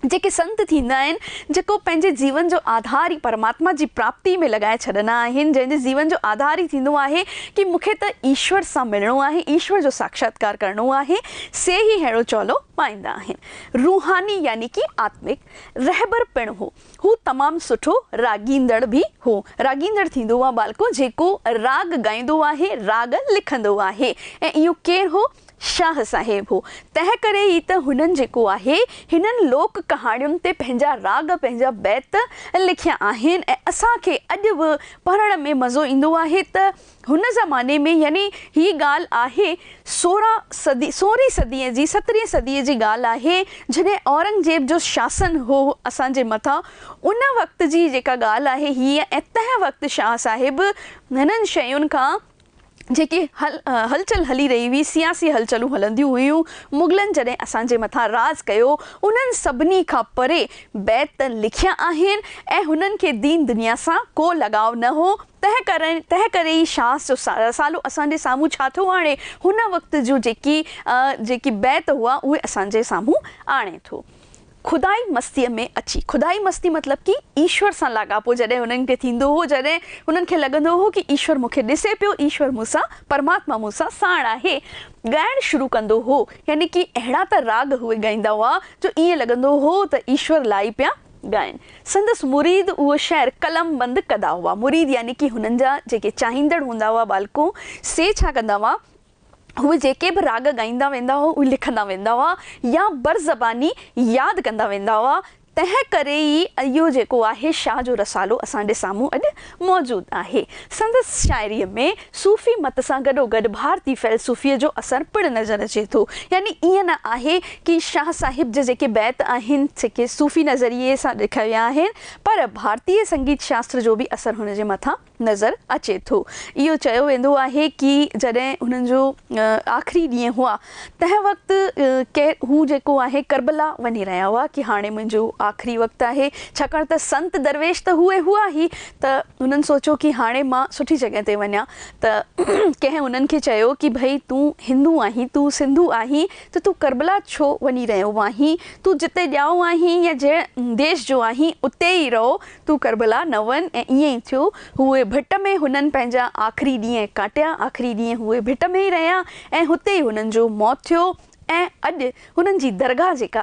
C: जेके संत थींदा आहिनि जेको पंहिंजे जीवन जो आधार ई परमात्मा जी प्राप्ति में लॻाए छॾंदा आहिनि जंहिंजे जीवन जो आधार ई थींदो आहे कि मूंखे त ईश्वर सां मिलणो आहे ईश्वर जो साक्षात्कार करिणो आहे से ई अहिड़ो चौलो पाईंदा आहिनि रूहानी यानी कि आत्मिक रहबर पिणु हो हू तमामु सुठो रागींदड़ बि हो रागींदड़ थींदो आहे बालको जेको राग ॻाईंदो आहे राग लिखंदो आहे ऐं इहो केरु हो शाह साहिबु हो तंहिं करे ही त हुननि जेको आहे हिननि लोक कहाणियुनि ते पंहिंजा राग पंहिंजा बैत लिखिया आहिनि ऐं असांखे अॼु बि पढ़ण में मज़ो ईंदो आहे त हुन ज़माने में यानी ही ॻाल्हि आहे सोरहं सदी सोरहीं सदी जी सतरहीं सदी जी ॻाल्हि आहे जॾहिं औरंगजेब जो शासन हो असांजे मथां उन वक़्त जी जेका ॻाल्हि आहे हीअ ऐं तंहिं वक़्ति शाह साहिबु हिननि शयुनि खां जी हल हलचल हली रही हुई सियासी हलचलूं हलंदियूं हुयूं मुग़लनि जॾहिं असांजे मथा राज़ कयो का परे बैत लिखिया आहिनि ऐं दीन दुनिया से को लगाव न हो तह कर तंहिं करे ई शाह जो रसालो असांजे सामू छा थो आणे हुन वक़्त जो जी जी बैत हुआ उहे असांजे साम्हूं आणे थो खुदाई मस्ती में अची खुदाई मस्ती मतलब कि ईश्वर से लागापो जॾहिं हुननि खे थींदो हुओ जॾहिं हुननि खे लॻंदो हुओ की ईश्वर मूंखे दिसे पियो ईश्वर मूसा परमात्मा मूसा साण है गायण शुरू कंदो हो यानी कि अहिड़ा त राग उहे गाइंदा हुआ जो ईअं लॻंदो हो त ईश्वर लाई पिया गायन संदस मुरीद वो शहर कलम बंद कदा हुआ मुरीद यानी कि हुननि जा जेके चाहींदड़ हूंदा हुआ बालकों से छा कंदा हुआ उहे जेके बि राग ॻाईंदा वेंदा हुआ उहे लिखंदा वेंदा हुआ या बरज़बानी यादि कंदा वेंदा हुआ तंहिं करे ई इहो जेको आहे शाह जो रसालो असांजे साम्हूं अॼु मौजूदु आहे संदसि शाइरीअ में सूफ़ी मत सां गॾोगॾु गड़ भारतीय फ़िलसूफ़ीअ जो असरु पिणु नज़र अचे थो यानी ईअं न आहे कि शाह साहिब जा जेके बैत आहिनि जेके सूफ़ी नज़रिए सां ॾेखारिया आहिनि पर भारतीय संगीत शास्त्र जो बि असरु जे मथां नज़र अचे तो यो वो है कि की जो आख़िरी ढी हुआ तह वक्त केरु हू करबला वही रहा हुआ कि हाँ मुझे आख़िरी वक्त है तो संत दरवेश तो हुए हुआ ही तो उन्होंने सोचो कि हाँ मां सुठी जगह ते वन त कंहिं हुननि खे चयो भई हिंदू आही तू सिंधु आही तो तू करबला छो वही रो आही तू जिते जाओ आही या जै देश जो आही उत ही रहो तू करबला न वन ए भिट में उन्हें आख़िरी ढी काटिया आख़िरी ढी उहे भिट में ही रहा ऐं हुते ई हुननि मौत थो ऐं अॼु हुननि जी दरगाह जेका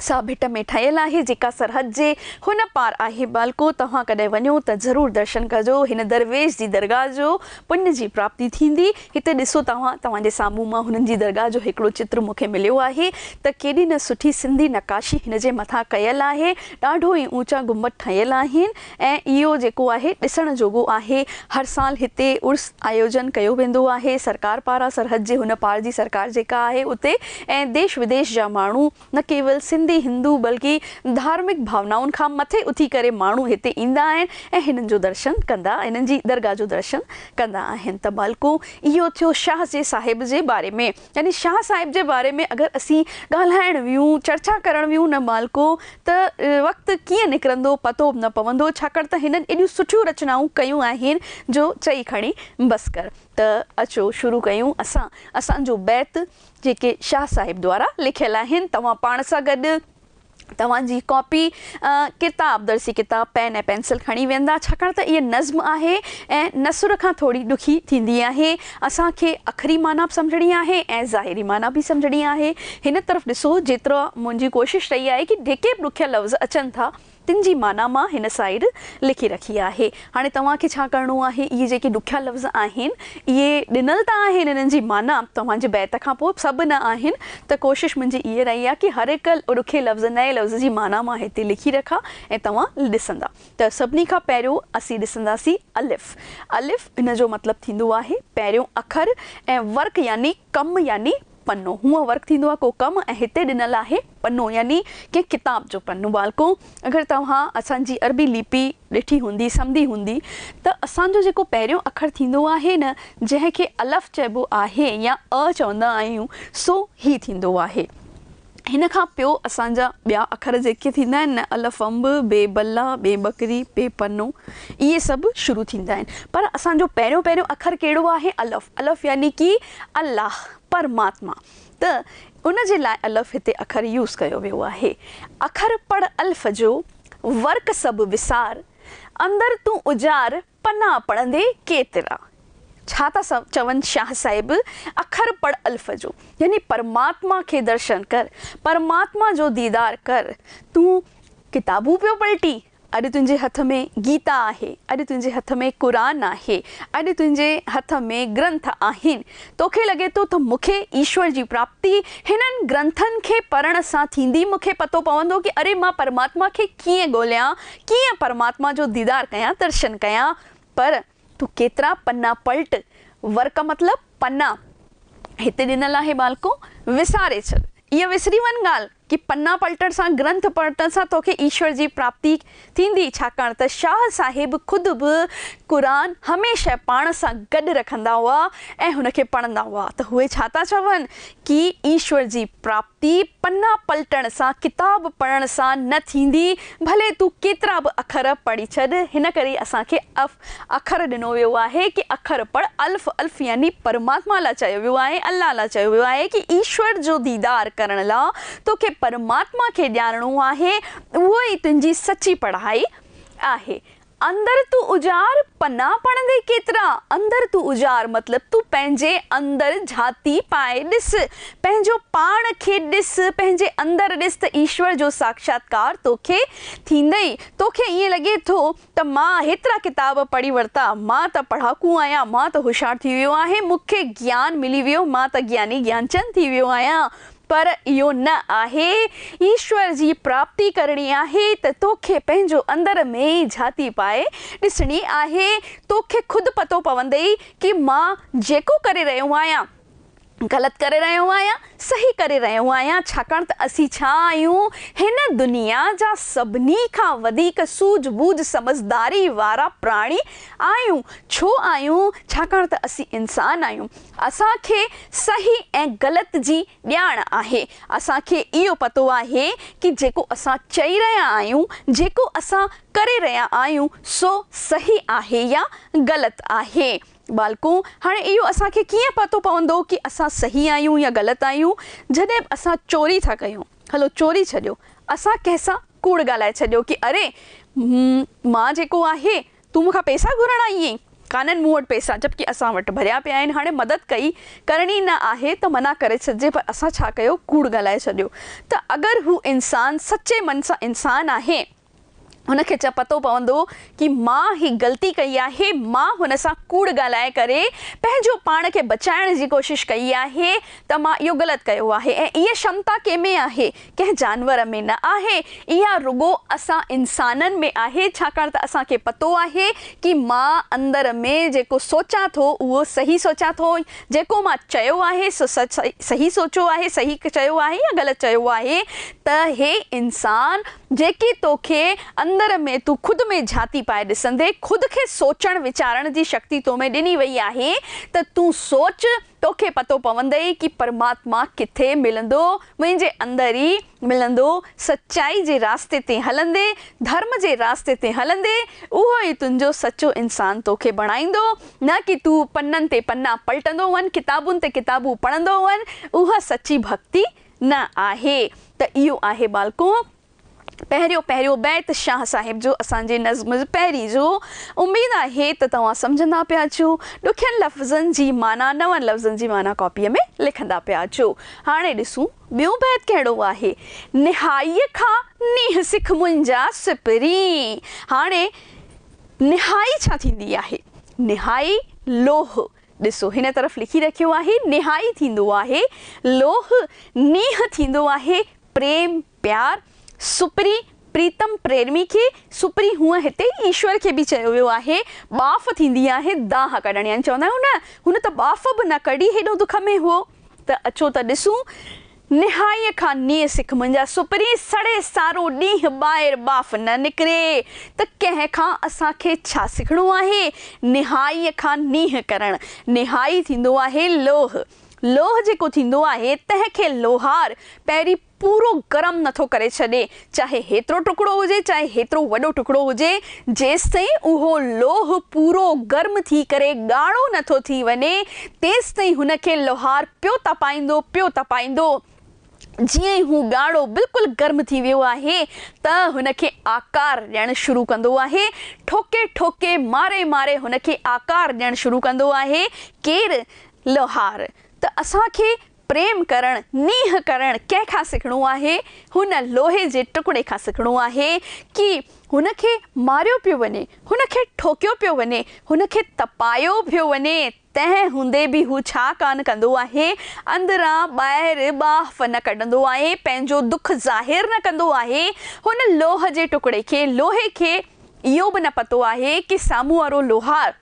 C: सा में ठयल है जेका सरहद के उन पार है बालको तुम कद वो तो जरूर दर्शन कजो इन दरवेश की दरगाह जो पुण्य की प्राप्ति थी इतो ॾिसो तव्हां तव्हांजे साम्हूं दरगाह जो एक चित्र मुख्य मिलो है तो केॾी न सुठी सिंधी नकाशी इन मथा कयल है ॾाढो ही ऊचा गुंबद ठयल है ऐं इहो जेको आहे ॾिसण हर साल इतने उर्स आयोजन किया वो है सरकार पारा सरहद के उन पार की सरकार जी आहे उते देश विदेश जहा मू न केवल सिंध सिंधी हिंदू बल्कि धार्मिक भावनाओं का मथे उथी कर मू इत ईंदा आहिनि जो दर्शन कंदा इन दरगाह जो दर्शन कंदा तो त बालको इहो थियो शाह जे साहिब जे बारे में यानी शाह साहिब जे बारे में अगर असीं ॻाल्हाइण वियूं चर्चा करण वियूं न बालको तो वक्त किए निकर पतो न पवन छाकाणि त हिननि एॾियूं सुठियूं जो चई बस कर तो अचो शुरू क्यों अस असो बैत जी शाह साहिब द्वारा लिखल आहिनि तव्हां पाण सां कॉपी किताब दर्सी किताब पेन ए पेंसिल खी वेंदा छाकाणि त नज़्म है ए नसुर का थोड़ी दुखी थी आहे अखरी माना भी सम्झणी है ज़ाहरी माना भी सम्झणी है इन तरफ़ ऐसो जेतिरो मुझी कोशिश रही है कि जेके बि लफ़्ज़ अचन था तिन माना मां हिन साइड लिखी रखी आहे हाणे तव्हांखे छा करिणो आहे इहे जेके ॾुखिया लफ़्ज़ आहिनि इहे ॾिनल त आहिनि हिननि जी माना तव्हांजे बैत खां पोइ सभु न आहिनि त कोशिशि मुंहिंजी इहा रही आहे की हर हिकु ॾुखे लफ़्ज़ नए लफ़्ज़ जी माना मां हिते लिखी रखा ऐं तव्हां ॾिसंदा त सभिनी खां पहिरियों असीं ॾिसंदासीं अलिफ़ अलिफ़ इन जो मतिलबु थींदो आहे पहिरियों अखर ऐं वर्क यानी कमु यानी पन्नो हुआ वर्क थी को कम ऐं हिते ॾिनल पन्नो यानी के किताब जो पन्नो बालको अगर तुम असांजी अरबी लिपि ॾिठी हूँ समझी हूँ तो असो जो पे अखर थी है न जैके अलफ़ चबो है या अ चवंदा सो ही थी है इन खां पोइ असांजा अखर जी थी न अलफ़ अंब बे बल्ला बे बकरी बे पन्नो ये सब शुरू थी पर असो पे पे अखर कड़ो है अलफ़ अलफ़ यानी कि अल्लाह परमात्मा त उनजे लाइ अल्फ़ हिते अखर यूज़ कयो वियो आहे अखर पढ़ अल्फ़ जो वर्क सब विसार अंदर तू उजार पना पढ़ंदे केतिरा छा था सम शाह साहिब अखर पढ़ अल्फ़ जो यानी परमात्मा के दर्शन कर परमात्मा जो दीदार कर तू किताबू पियो पलटी अॼु तुंहिंजे हथ में गीता आहे अॼु तुंहिंजे हथ में कुरान आहे अॼु तुंहिंजे हथ में ग्रंथ आहिनि तोखे लॻे थो तो त तो मूंखे ईश्वर जी प्राप्ति हिननि ग्रंथनि खे पढ़ण सां थींदी मूंखे पतो पवंदो की अरे मां परमात्मा खे कीअं ॻोल्हियां कीअं परमात्मा जो दीदार कयां दर्शन कयां पर तू केतिरा पन्ना पलट वर्क मतिलबु पन्ना हिते ॾिनल आहे बालको विसारे छॾ इहा विसरी वञ ॻाल्हि कि पन्ना पलटण सां ग्रंथ पढ़ण सां तोखे ईश्वर जी प्राप्ति थींदी छाकाणि त शाह साहिब खुद बि कुरान हमेशह पाण सां गॾु रखंदा हुआ ऐं हुनखे पढ़ंदा हुआ त उहे छा था चवनि कि ईश्वर जी प्राप्ति पन्ना पलटण से किताब पढ़ण से नींदी भले तू केतरा भी अखर पढ़ी छॾ हिन अफ अखर दिनो वो है कि अखर पढ़ अल्फ अल्फ यानी परमात्मा लाइ वो है अल्लाह ला वो है कि ईश्वर जो दीदार करण लाइ तोखे परमात्मा के जानो है वो ही तुझी सच्ची पढ़ाई आहे अंदर तू उजार पना पण दे केतरा अंदर तू उजार मतलब तू पेंजे अंदर झाती पाए दिस पेंजो पाण खे दिस पेंजे अंदर दिस त ईश्वर जो साक्षात्कार तोखे थींदई तोखे ये लगे थो त मां हेतरा किताब पढ़ी वरता मां त पढ़ाकू आया मां त होशियार थी वियो आहियां मुखे ज्ञान मिली वियो मां त ज्ञानी ज्ञानचंद थी वियो आया पर यो न आहे ईश्वर जी प्राप्ति करणी आहे त तोखे पंहिंजो अंदर में ई झाती पाए ॾिसणी आहे तोखे ख़ुदि पतो पवंदई कि मां जेको करे रहियो आहियां गलत करे रहियो आहियां सही करे रहियो आहियां छाकाणि त असीं छा आहियूं हिन दुनिया जा सभिनी खां वधीक सूझबूझ समझदारी वारा प्राणी आहियूं छो आहियूं छाकाणि त असीं इंसान असा के सही ए गलत जी ज्ञान आहे असा के इहो पतो आहे कि जेको असां चई रहिया आहियूं जेको असां करे रहिया आहियूं सो सही आहे या गलत आहे बालकूं हाँ इहो असांखे कीअं पतो पवंदो कि अस सही आहियूं या गलत आहियूं जॾहिं अस चोरी था क्यों हलो चोरी छो अस कैसा कूड़ गाल छो कि अरे हम्म, माँ जो है तू मुखा पैसा घुरणु आई है कान्हनि मूं पैसा जबकि अस भर भरिया हाँ मदद कई करनी ना आहे तो मना कर छॾिजे पर असां छा कूड़ ॻाल्हाए छो तो अगर हू इंसान सच्चे मन से इंसान है उनके च पतो पवंदो कि माँ ही ग़लती कई है मां हुन सां कूड़ ॻाल्हाए करे पंहिंजो पाण खे बचाइण जी कोशिशि कई है त मां यो गलत कयो है ऐं इहा क्षमता कंहिंमें आहे कंहिं जानवर में ना आहे इहा रुगो असां इंसाननि में आहे छाकाणि त असांखे पतो आहे कि माँ अंदर में जेको सोचा थो उहो सही सोचा थो जेको मां चयो आहे सो सही सोचो आहे सही चयो आहे या गलत चयो आहे त हे इंसान जेकी तोखे અંદર મે તું ખુદ મે જાતી પાય દેસંદે ખુદ કે સોચણ વિચારણ દી શક્તિ તોમે દિની વઈ આહે ત તું સોચ તોખે પતો પવંદે કે પરમાત્મા કિત્थे મિલંદો મેજે અંદર ઈ મિલંદો સચ્ચાઈ જે રાસ્તે તે હલંદે ધર્મ જે રાસ્તે તે હલંદે ઉહોઈ તું જો સચો ઈnsan તોખે બનાઈંદો ના કે તું પન્નન તે પન્ના પલટંદો વન કિતાબન તે કિતાબુ પઢંદો વન ઉહા સચ્ચી ભક્તિ ના આહે ત ઈ આહે બાલકો पहिरियों पहिरियों बैत शाह साहिब जो असांजे नज़्म पहिरीं जो उमेदु आहे त तव्हां सम्झंदा पिया अचो ॾुखियनि लफ़्ज़नि जी माना नवनि लफ़्ज़नि जी माना कॉपीअ में लिखंदा पिया अचो हाणे ॾिसूं ॿियो बैत कहिड़ो आहे निहाईअ खां नीह सिख मुंहिंजा सिपरी हाणे निहाई छा थींदी आहे निहाई लोह ॾिसो हिन तरफ़ लिखी रखियो आहे निहाई थींदो आहे लोह नीह थींदो आहे प्रेम प्यार सुपरी प्रीतम प्रेरमी खे सुपरी हूअं हिते ईश्वर के भी चयो वियो आहे ॿाफ थींदी आहे दाह कढण यानी चवंदा आहियूं न हुन त ॿाफ बि न कढी हेॾो दुख में हो त अचो त ॾिसूं निहाईअ खां नीअ सिख मुंहिंजा सुपरी सड़े सारो ॾींहुं ॿाहिरि बाफ़ न निकिरे त कंहिंखां असांखे छा सिखणो आहे निहाईअ खां नीह करणु निहाई थींदो आहे लोह लोह जेको थींदो आहे तंहिंखे लोहार पहिरीं पूरो गरम नथो करे छॾे चाहे हेतिरो टुकड़ो हुजे चाहे हेतिरो वॾो टुकड़ो हुजे जेसि ताईं उहो लोह पूरो गर्म थी करे ॻाढ़ो नथो थी वञे तेसि ताईं हुनखे लोहार पियो तपाईंदो पियो तपाईंदो जीअं ई हू ॻाढ़ो बिल्कुलु गर्म थी वियो आहे त हुनखे आकार ॾियणु शुरू कंदो आहे ठोके ठोके मारे मारे हुनखे आकार ॾियणु शुरू कंदो आहे केरु लोहार त असांखे प्रेम करणु नीह करणु कंहिंखां सिखणो आहे हुन लोहे जे टुकड़े खां सिखणो आहे कि उन खे मारियो पियो वञे हुन खे ठोकियो पियो वञे हुन खे तपायो पियो वञे तंहिं हूंदे बि हू छा कान कंदो आहे अंदरां ॿाहिरि बाफ़ न कढंदो आहे पंहिंजो दुख ज़ाहिर न कंदो आहे हुन लोह जे टुकड़े खे लोहे खे इहो बि न पतो आहे कि साम्हूं वारो लोहार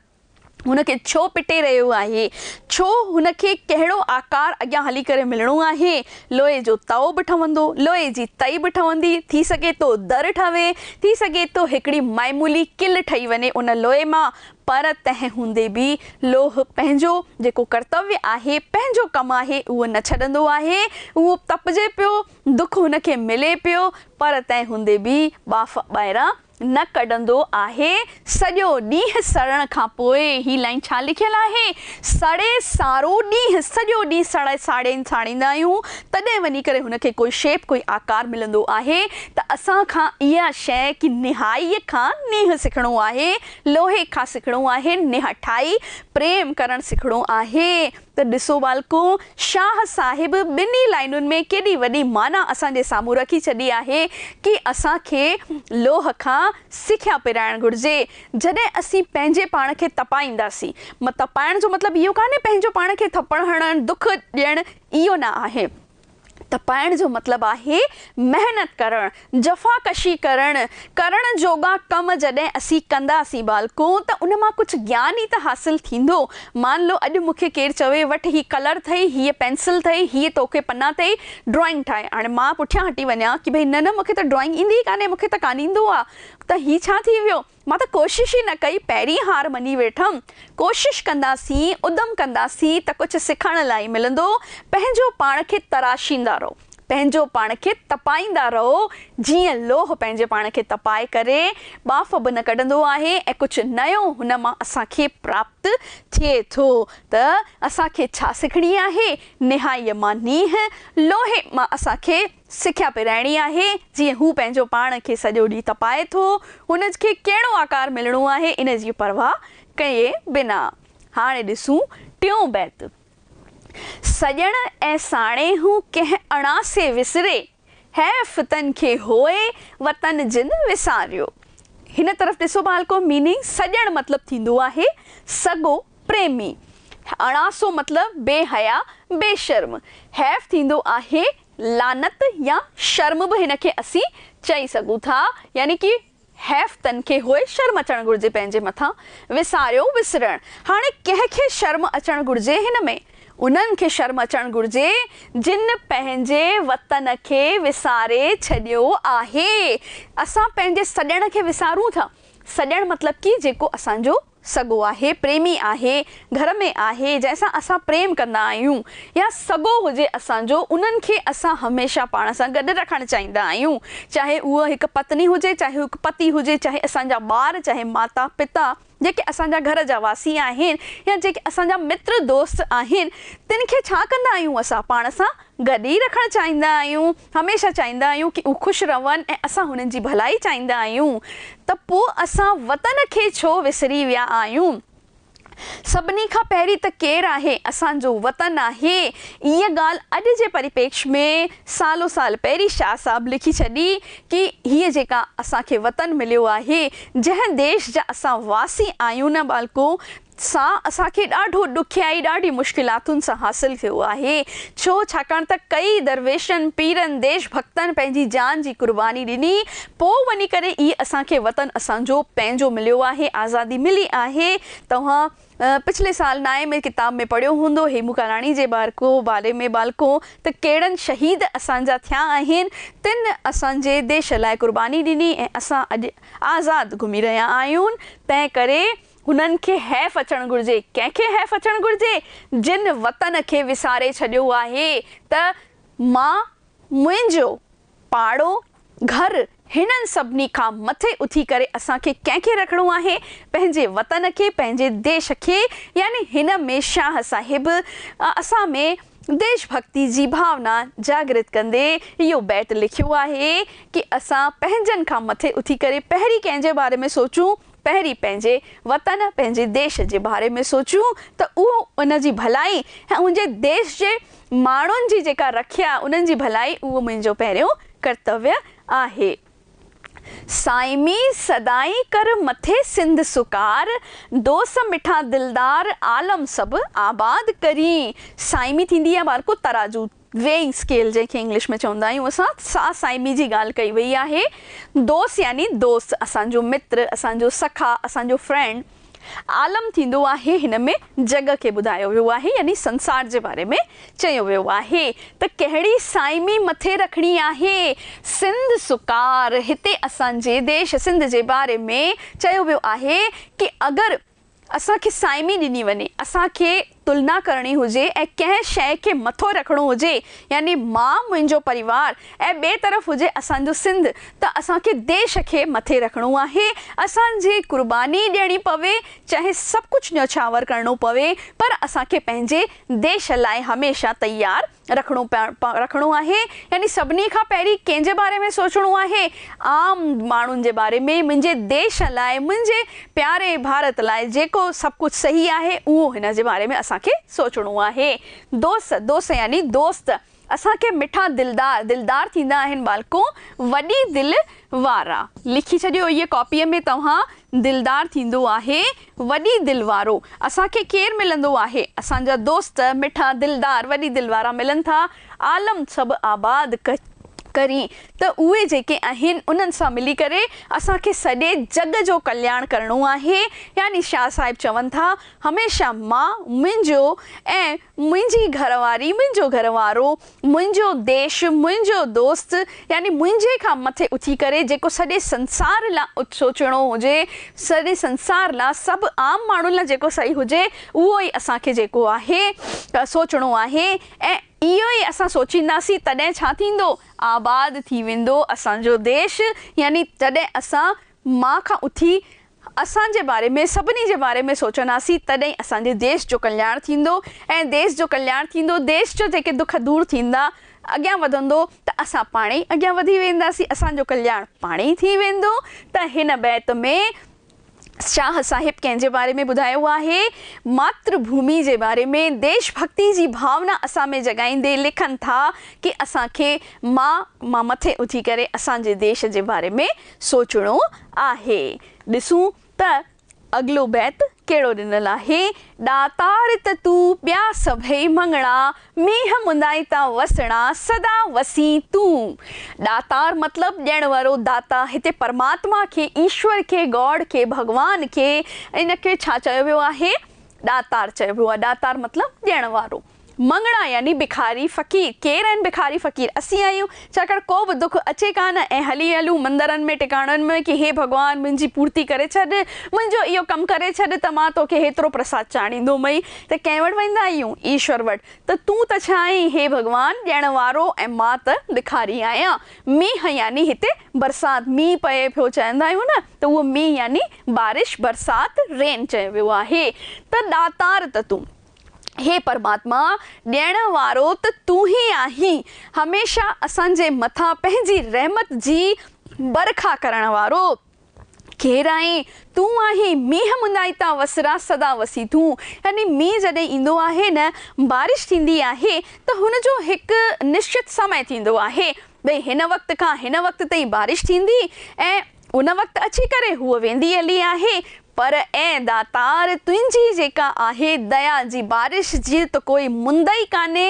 C: उनके छो पिटे रहियो आहे छो हुनखे कहिड़ो आकार अॻियां हली करे मिलणो आहे लोहे जो तओ बि ठहंदो लोहे जी तई बि ठहंदी थी सघे थो तो दर ठहे थी सघे थो तो हिकिड़ी मामूली किल ठही वञे उन लोहे मां पर तंहिं हूंदे बि लोह पंहिंजो जेको कर्तव्य आहे पंहिंजो कमु आहे उहो न छॾंदो आहे उहो तपजे पियो दुख हुनखे मिले पियो पर तंहिं हूंदे बि बाफ़ ॿाहिरां न कढंदो आहे सॼो ॾींहुं सड़ण खां पोइ ही लाइन छा लिखियलु आहे सड़े सारो ॾींहुं सॼो ॾींहुं सड़े साड़े साड़ींदा आहियूं तॾहिं वञी करे हुनखे कोई शेप कोई आकार मिलंदो आहे त असांखां इहा शइ कि निहाई खां नेह सिखणो आहे लोहे खां सिखणो आहे निहठाई प्रेम करणु सिखणो आहे तो बालको शाह साहिब बिन्हीं लाइन में केडी वॾी माना असांजे सामू रखी छॾी आहे असा के लोह खां सिख्या पिराण घुरिजे जॾहिं असीं पंहिंजे पाण खे तपाईंदासीं तपाइण जो मतलब इहो कान्हे पंहिंजो पाण खे थपड़ दुख दियण इहो ना आहे तपाइण जो मतिलबु आहे महिनत करणु जफ़ाकशी करणु करण जोगा कम जॾहिं असीं कंदासीं बालको त उन मां कुझु ज्ञान ई त हासिलु थींदो मान लो अॼु मूंखे केरु चवे वठि हीअ कलर अथई हीअ पेंसिल अथई हीअ तोखे पन्ना अथई ड्रॉइंग ठाहे हाणे मां पुठियां हटी वञा की भई न न मूंखे त ड्रॉइंग ईंदी ई कान्हे मूंखे त कान ईंदो आहे त हीउ छा थी वियो मां त कोशिशि ई न कई पहिरीं हार मञी वेठमि कोशिशि कंदासीं उधम कंदासीं त कुझु सिखण लाइ मिलंदो पंहिंजो पाण खे तराशींदा रहो पंहिंजो पाण खे तपाईंदा रहो जीअं लोह पंहिंजे पाण खे तपाए करे बाफ़ बि न कढंदो आहे ऐं कुझु नयो हुन मां असांखे प्राप्त थिए थो त असांखे छा सिखणी आहे निहाईअ मां नीह लोहे मां असांखे सिखिया पिराइणी आहे जीअं हू पंहिंजो पाण खे सॼो ॾींहुं तपाए थो हुन खे कहिड़ो आकार मिलणो आहे इन जी परवाह कए बिना हाणे ॾिसूं टियों बैत सजण ऐं साणे हूं कंहिं से विसरे है फतन खे होए वतन जिन विसारियो हिन तरफ़ ॾिसो बालको मीनिंग सजण मतिलबु थींदो आहे सॻो प्रेमी अणासो मतिलबु बेहया बेशर्म हैफ़ थींदो आहे लानत या शर्म बि हिन खे असीं चई सघूं था यानी कि हैफ तन खे होए शर्म अचणु घुरिजे पंहिंजे मथां विसारियो विसरणु हाणे कंहिंखे शर्म अचणु घुरिजे हिन में उन्हनि खे शर्म अचणु घुर्जे जिन पंहिंजे वतन खे विसारे छॾियो आहे असां पंहिंजे सॾण खे विसारूं था सॾणु मतिलबु की जेको असांजो सॻो आहे प्रेमी आहे घर में आहे जंहिंसां असां प्रेम कंदा आहियूं या सॻो हुजे असांजो उन्हनि खे असां हमेशह पाण सां गॾु रखणु चाहींदा आहियूं चाहे उहा हिकु पत्नी हुजे चाहे हिकु पति हुजे चाहे असांजा ॿार चाहे माता पिता जेके असांजा घर जा वासी आहिनि या जेके असांजा मित्र दोस्त आहिनि तिन खे छा कंदा आहियूं असां पाण सां गॾु ई रखणु चाहींदा आहियूं हमेशह चाहींदा आहियूं की ख़ुशि रहनि ऐं असां हुननि जी भलाई चाहींदा आहियूं त पोइ असां वतन खे छो विसरी विया आहियूं सभी का पहिरीं तो केर है असो वतन है ये गाल अज के परिपेक्ष में सालों साल पैरी शाह साहब लिखी छी कि ये जेका असांखे वतन मिलियो है जै देश जा अस वासी आयो न बालको સા આસા કે ડઢો દુખાય ડાડી મુશ્કિલાત સ હાસિલ કેવા આહે છો છાકણ તક કઈ દરવેશન પીરન દેશ ભક્તન પેંજી જાન જી કુરબાની દિની પોવની કરે ઈ આસા કે વતન આસંજો પેંજો મિલ્યો આહે આઝાદી મિલી આહે તોહા પિછલે સાલ નાય મે કિતાબ મે પઢયો હોંદો હેમુ કલાણી જે બારકો વાલે મે બલકો ત કેડન શહીદ આસંજા થ્યા આહે તિન આસંજે દેશ લાય કુરબાની દિની આસા અજ આઝાદ ઘુમી રહ્યા આયૂન પે કરે उनन के हैफ़ अचणु घुरिजे कंहिंखे हैफ़ अचणु घुर्जे जिन वतन के विसारे छो है त मां पाड़ो घर इन सभी का मथे उथी करे असें कें रखो है वतन के पेंजे देश के यानी हिन में शाह साहिब असा में देशभक्ति जी भावना जागृत कंदे यो बैत लिखियो है कि असन का मथे उथी करे पैर कंहिंजे बारे में सोचूं पहिरीं पेंजे वतन पेंजे देश जे बारे में सोचू तो उ उन जी भलाई है उन जे देश जे मानन जी जेका रखिया उन्हनि जी भलाई उहो मुंहिंजो पहिरियों कर्तव्य आहे साइमी सदाई कर मथे सिंध सुकार दोस मिठा दिलदार आलम सब आबाद करी साइमी थींदी आहे ॿारको तराजू वेई स्केल जैसे इंग्लिश में चवंदा आहियूं असां सा साइमी जी गाल कई वई है दोस्त यानी दोस्त असांजो मित्र असांजो सखा असांजो फ्रेंड आलम थींदो आहे हिन में जग खे ॿुधायो वियो आहे यानी संसार जे बारे में चयो वियो आहे त कहिड़ी साइमी मथे रखणी आहे सिंध सुकार हिते असांजे देश सिंध जे बारे में चयो वियो आहे की अगरि असांखे साइमी ॾिनी वञे असांखे तुलना करनी हुजे ऐं कंहिं शइ खे मथो रखिणो हुजे यानी मां मुंहिंजो परिवार ए बे तरफ़ हुजे असांजो सिंध त असांखे देश के मथे रखिणो आहे असांजी क़ुर्बानी ॾियणी पवे चाहे सब कुछ न्योछावर करिणो पवे पर असांखे पंहिंजे देश लाए हमेशा तैयार रखिणो रखिणो आहे यानी सभिनी खां पहिरीं कंहिंजे बारे में सोचिणो आहे आम माण्हुनि जे बारे में मुंहिंजे देश लाइ मुंहिंजे प्यारे भारत लाइ जेको सभु कुझु सही आहे उहो हिन जे बारे में असांखे सोचिणो आहे दोस्त दोस्त यानी दोस्त असांखे मिठा दिलदार दिलदार थींदा आहिनि बालको वॾी दिल वारा लिखी छॾियो ये कॉपी में तव्हां दिलदार है आहे दिलवारो दिलि वारो असांखे केरु मिलंदो आहे दोस्त मिठा दिलदार वॾी दिलवारा मिलन था आलम सब आबाद क करी तो उहे जेके आहिनि उन्हनि सां मिली करे असांखे सॼे जग जो कल्याण करण आहे यानी शाह साहिबु चवनि था हमेशह मां मुंहिंजो ऐं मुंहिंजी घरवारी मुंहिंजो घरवारो मुंहिंजो देश मुंहिंजो दोस्त यानी मुंहिंजे खां मथे उथी करे जेको सॼे संसार लाइ सोचणो हुजे सॼे संसार लाइ सभु आम माण्हुनि लाइ जेको सही हुजे उहो ई असांखे जेको आहे सोचणो आहे ऐं इहो ई असां सोचींदासीं तॾहिं छा थींदो आबाद थी वेंदो असांजो देश यानी तॾहिं असां माउ खां उथी असांजे बारे में सभिनी जे बारे में सोचंदासीं तॾहिं असांजे देश जो कल्याण थींदो ऐं देश जो कल्याण थींदो देश जो जेके दुख दूरि थींदा अॻियां वधंदो त असां पाण ई अॻियां वधी वेंदासीं असांजो कल्याण पाण ई थी वेंदो त हिन बैत में शाह साहिब कें बारे में ॿुधायो आहे मातृभूमि जे बारे में देशभक्ति जी भावना असां में जॻाईंदे लिखनि था कि असांखे मां मां मथे उथी करे असांजे देश जे बारे में सोचणो आहे ॾिसूं त अॻिलो बैत कहिड़ो ॾिनल आहे ॾातार त तूं सभई मंगणा मेह मुंदाई वसणा सदा वसी दाता परमात्मा के ईश्वर के गॉड के भगवान के इनखे छा चयो वियो चयो वारो मंगड़ा यानी बिखारी फ़कीर केर आहिनि बिखारी फ़कीर असीं आहियूं छाकाणि को बि दुख अचे कान ऐं हली हलूं मंदरनि में टिकाणनि में की हे भगवान मुंहिंजी पूर्ति करे छॾ मुंहिंजो इहो कमु करे छॾ त मां तोखे हेतिरो प्रसाद मई त कंहिं वटि वेंदा आहियूं ईश्वर वटि त तूं त छा आहीं हे भॻवानु ॾियण वारो ऐं मां त बिखारी आहियां मींहं यानी हिते बरसाति मींहुं पए पियो चवंदा आहियूं न त उहो मींहुं यानी बारिश बरसाति रेन चयो वियो आहे त त तूं हे परमात्मा ॾियण वारो त तू ही आहीं हमेशा असांजे मथां पंहिंजी रहमत जी बरखा करण वारो केरु तू तूं आहीं मींहुं मुंदाई था वसरा सदा वसी तूं यानी मींहुं जॾहिं ईंदो आहे न बारिश थींदी आहे त हुन जो हिकु निश्चित समय थींदो आहे भई हिन वक़्त खां हिन वक़्त ताईं बारिश थींदी ऐं उन वक़्तु अची करे हूअ वेंदी हली आहे पर ए दातार तुंहिंजी जेका आहे दया जी बारिश जी त कोई मुंद ई कान्हे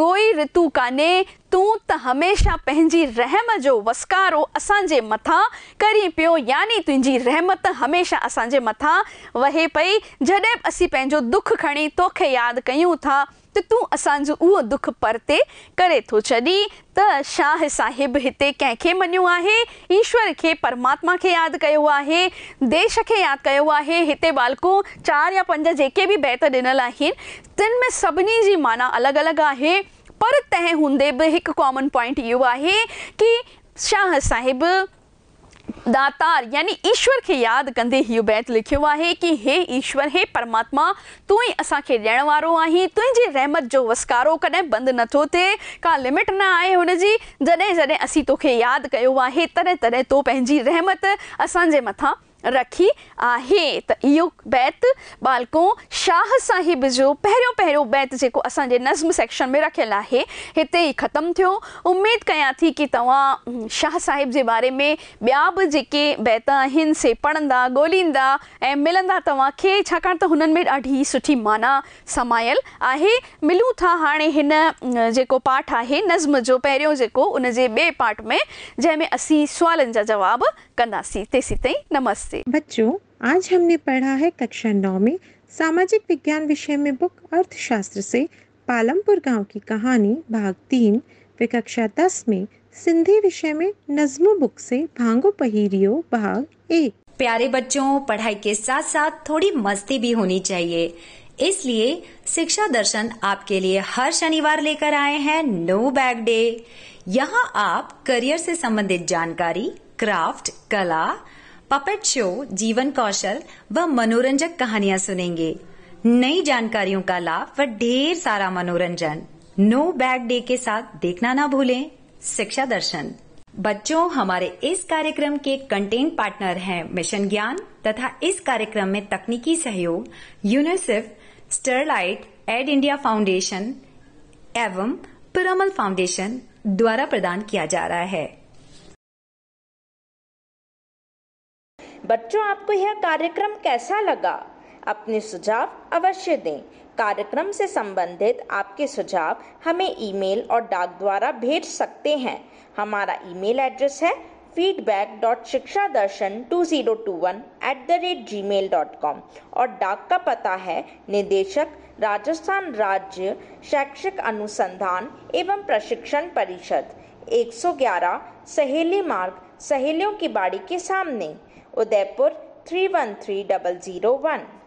C: कोई ऋतु कान्हे तूं त हमेशह पंहिंजी रहम जो वसकारो असांजे मथां करी पियो यानी तुंहिंजी रहमत हमेशह असांजे मथां वहे पई जॾहिं असीं पंहिंजो दुख खणी तोखे यादि कयूं था तो तू असो वो दुख परते करे तो छी त शाह साहिब इत कें मनो है ईश्वर के परमात्मा के याद कयो आहे देश के याद कयो आहे हिते बालको चार या पंज जेके भी बैत दिनल तिन में सभिनी जी माना अलग अलग आहे पर तंहिं हूंदे भी एक कॉमन पॉइंट यो आहे कि शाह साहिब दातार यानी ईश्वर के याद कंदे इहो बैत लिखियो आहे की हे ईश्वर हे परमात्मा तूं ई असांखे ॾियण वारो आहीं तुंहिंजी रहमत जो वसकारो कॾहिं बंदि नथो थिए का लिमिट न आहे हुनजी जॾहिं जॾहिं असीं तोखे यादि कयो आहे तॾहिं तॾहिं तो पंहिंजी रहमत असांजे मथां रखी आहे त इहो बैत बालको शाह साहिब जो पहिरियों पहिरियों बैत जेको असांजे नज़्म सेक्शन में रखियलु आहे हिते ई ख़तमु थियो उमेदु कयां थी की तव्हां हम्म, शाह साहिब जे बारे में ॿिया बि जेके बैत आहिनि से पढ़ंदा ॻोल्हींदा ऐं मिलंदा तव्हांखे छाकाणि त हुननि में ॾाढी सुठी माना समायल आहे मिलूं था हाणे हिन हम्म, जेको पाठ आहे नज़्म जो पहिरियों जेको उन जे ॿिए पाठ में जंहिंमें असीं सुवालनि जा जवाब कंदासीं तेसीं ताईं नमस्ते से बच्चों आज
B: हमने पढ़ा है कक्षा नौ में सामाजिक विज्ञान विषय में बुक अर्थशास्त्र से पालमपुर गांव की कहानी भाग तीन वे कक्षा दस में सिंधी विषय में नज्मो बुक से भांगो पहीरियो भाग एक
A: प्यारे बच्चों पढ़ाई के साथ साथ थोड़ी मस्ती भी होनी चाहिए इसलिए शिक्षा दर्शन आपके लिए हर शनिवार लेकर आए हैं नो बैग डे यहाँ आप करियर से संबंधित जानकारी क्राफ्ट कला पपेट शो जीवन कौशल व मनोरंजक कहानियाँ सुनेंगे नई जानकारियों का लाभ व ढेर सारा मनोरंजन नो बैड डे के साथ देखना ना भूलें शिक्षा दर्शन बच्चों हमारे इस कार्यक्रम के कंटेंट पार्टनर हैं मिशन ज्ञान तथा इस कार्यक्रम में तकनीकी सहयोग UNICEF Sterlite Ed India foundation एवं पिरामल फाउंडेशन द्वारा प्रदान किया जा रहा है बच्चों आपको यह कार्यक्रम कैसा लगा अपने सुझाव अवश्य दें कार्यक्रम से संबंधित आपके सुझाव हमें ईमेल और डाक द्वारा भेज सकते हैं हमारा ईमेल एड्रेस है feedback dot Shiksha Darshan two zero two one at the rate Gmail dot com और डाक का पता है निदेशक राजस्थान राज्य शैक्षिक अनुसंधान एवं प्रशिक्षण परिषद 111 सहेली मार्ग सहेलियों की बाड़ी के सामने Udaipur 313001.